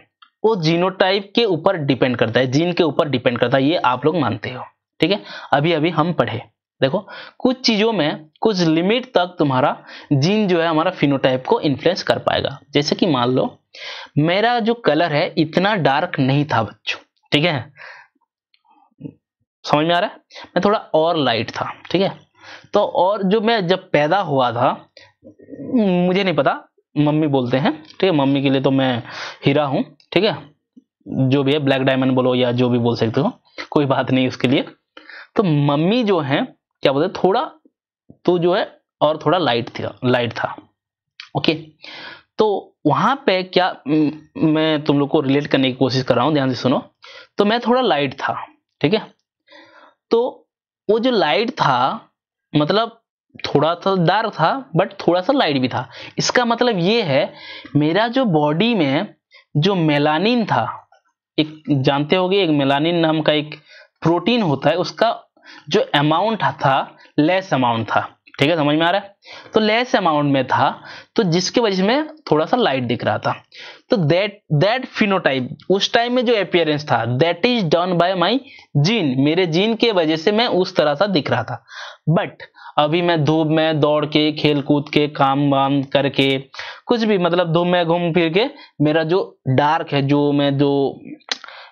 वो जीनोटाइप के ऊपर डिपेंड करता है जीन के ऊपर डिपेंड करता है ये आप लोग मानते हो ठीक है अभी अभी हम पढ़े देखो कुछ चीजों में कुछ लिमिट तक तुम्हारा जीन जो है हमारा फिनोटाइप को इन्फ्लुएंस कर पाएगा जैसे कि मान लो मेरा जो कलर है इतना डार्क नहीं था बच्चों ठीक है समझ में आ रहा है मैं थोड़ा और लाइट था ठीक है तो और जो मैं जब पैदा हुआ था मुझे नहीं पता मम्मी बोलते हैं ठीक है मम्मी के लिए तो मैं हीरा हूँ ठीक है जो भी है ब्लैक डायमंड बोलो या जो भी बोल सकते हो कोई बात नहीं उसके लिए तो मम्मी जो है क्या बोलते थोड़ा तो जो है और थोड़ा लाइट था लाइट था ओके तो वहां पे क्या मैं तुम लोग को रिलेट करने की कोशिश कर रहा हूँ ध्यान से सुनो तो मैं थोड़ा लाइट था ठीक है तो वो जो लाइट था मतलब थोड़ा सा डार्क था बट थोड़ा सा लाइट भी था इसका मतलब ये है मेरा जो बॉडी में जो मेलानिन था एक जानते होगे एक मेलानिन नाम का एक प्रोटीन होता है उसका जो अमाउंट था लेस अमाउंट था ठीक है समझ में आ रहा है तो लेस अमाउंट में था तो जिसके वजह से थोड़ा सा लाइट दिख रहा था तो दैट दैट फिनोटाइप उस टाइम में जो अपियरेंस था that is done by my gene मेरे जीन के वजह से मैं उस तरह सा दिख रहा था बट अभी मैं धूप में दौड़ के खेल कूद के काम वाम करके कुछ भी मतलब धूप में घूम फिर के मेरा जो डार्क है जो मैं जो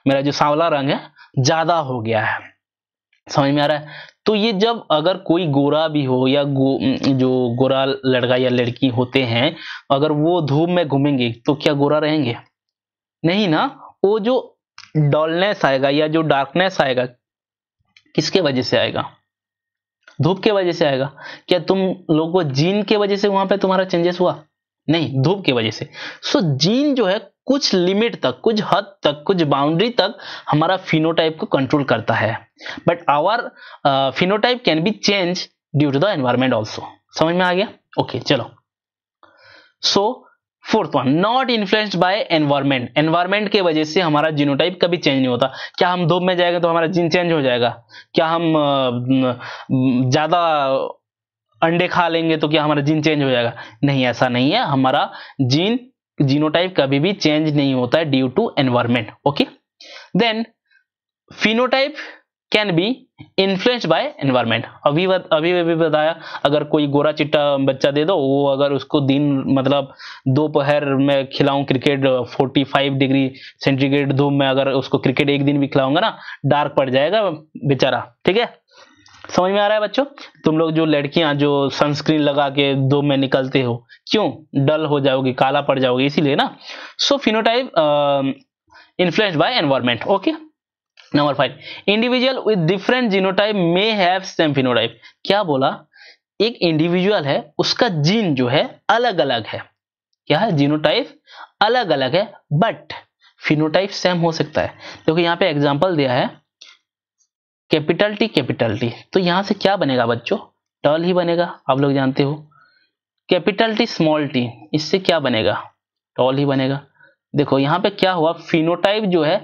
मेरा जो सांवला रंग है ज़्यादा हो गया है समझ में आ रहा है तो ये जब अगर कोई गोरा भी हो या गो, जो गोरा लड़का या लड़की होते हैं अगर वो धूप में घूमेंगे तो क्या गोरा रहेंगे नहीं ना वो जो डॉलनेस आएगा या जो डार्कनेस आएगा किसके वजह से आएगा धूप के वजह से आएगा क्या तुम लोगों को जीन के वजह से वहां पे तुम्हारा चेंजेस हुआ नहीं धूप की वजह से सो जीन जो है कुछ लिमिट तक कुछ हद तक कुछ बाउंड्री तक हमारा फिनोटाइप को कंट्रोल करता है but our phenotype can be change due to the environment also समझ में आ गया ओके okay, चलो so fourth one not influenced by environment environment के वजह से हमारा जीनोटाइप कभी चेंज नहीं होता क्या हम धूप में जाएंगे तो हमारा जीन चेंज हो जाएगा क्या हम uh, ज़्यादा अंडे खा लेंगे तो क्या हमारा जीन चेंज हो जाएगा नहीं ऐसा नहीं है हमारा जीन जीनोटाइप कभी भी चेंज नहीं होता है due to environment okay then phenotype can be influence by environment अभी बत, अभी भी बताया अगर कोई गोरा चिट्टा बच्चा दे दो वो अगर उसको दिन मतलब दोपहर में खिलाऊं क्रिकेट 45 डिग्री सेंटीग्रेड धूप में अगर उसको क्रिकेट एक दिन भी खिलाऊंगा ना डार्क पड़ जाएगा बेचारा ठीक है समझ में आ रहा है बच्चों तुम लोग जो लड़कियां जो सनस्क्रीन लगा के दो में निकलते हो क्यों डल हो जाओगे काला पड़ जाओगे इसीलिए ना so phenotype influenced by environment okay number five individual with different genotype may have same phenotype क्या बोला एक इंडिविजुअल है उसका जीन जो है अलग अलग है क्या है जीनोटाइप अलग अलग है बट फिनोटाइप सेम हो सकता है देखो यहाँ पे एग्जाम्पल दिया है कैपिटल टी कैपिटल टी तो यहां से क्या बनेगा बच्चों टल ही बनेगा आप लोग जानते हो कैपिटल टी स्मॉल टी इससे क्या बनेगा टॉल ही बनेगा देखो यहाँ पे क्या हुआ फिनोटाइप जो है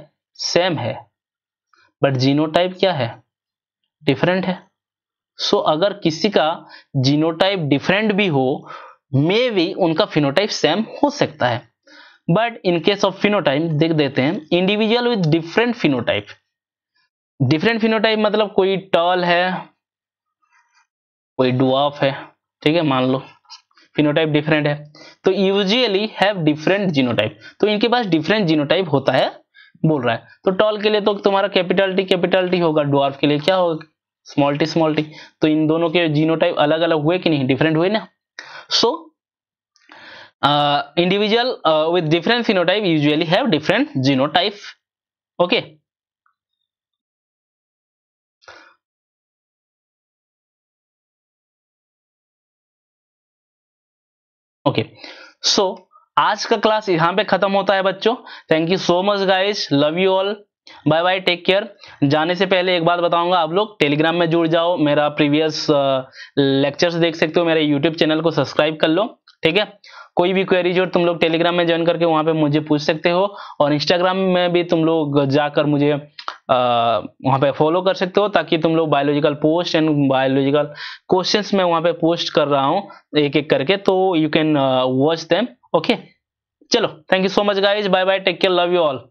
सेम है बट जीनोटाइप क्या है डिफरेंट है सो so, अगर किसी का जीनोटाइप डिफरेंट भी हो मे भी उनका फिनोटाइप सेम हो सकता है but in case of phenotype देख देते हैं individual with different phenotype different phenotype मतलब कोई टॉल है कोई डुआफ है ठीक है मान लो फिनोटाइप डिफरेंट है तो यूजुअली हैव डिफरेंट जीनोटाइप तो इनके पास डिफरेंट जीनोटाइप होता है बोल रहा है तो टॉल के लिए तो तुम्हारा कैपिटल टी कैपिटल टी होगा डुआर्फ के लिए क्या होगा स्मॉल टी स्मॉल टी तो इन दोनों के जीनोटाइप अलग अलग हुए कि नहीं डिफरेंट हुए ना so individual with different phenotype usually have different genotype okay okay so आज का क्लास यहाँ पे खत्म होता है बच्चों thank you so much guys love you all bye bye take care जाने से पहले एक बात बताऊंगा आप लोग टेलीग्राम में जुड़ जाओ मेरा प्रीवियस लेक्चर्स uh, देख सकते हो मेरे यूट्यूब चैनल को सब्सक्राइब कर लो ठीक है कोई भी क्वेरी जो तुम लोग टेलीग्राम में ज्वाइन करके वहां पे मुझे पूछ सकते हो और इंस्टाग्राम में भी तुम लोग जाकर मुझे वहाँ पे फॉलो कर सकते हो ताकि तुम लोग biological post and biological questions मैं वहाँ पे पोस्ट कर रहा हूँ एक एक करके तो you can watch them okay चलो thank you so much guys bye bye take care love you all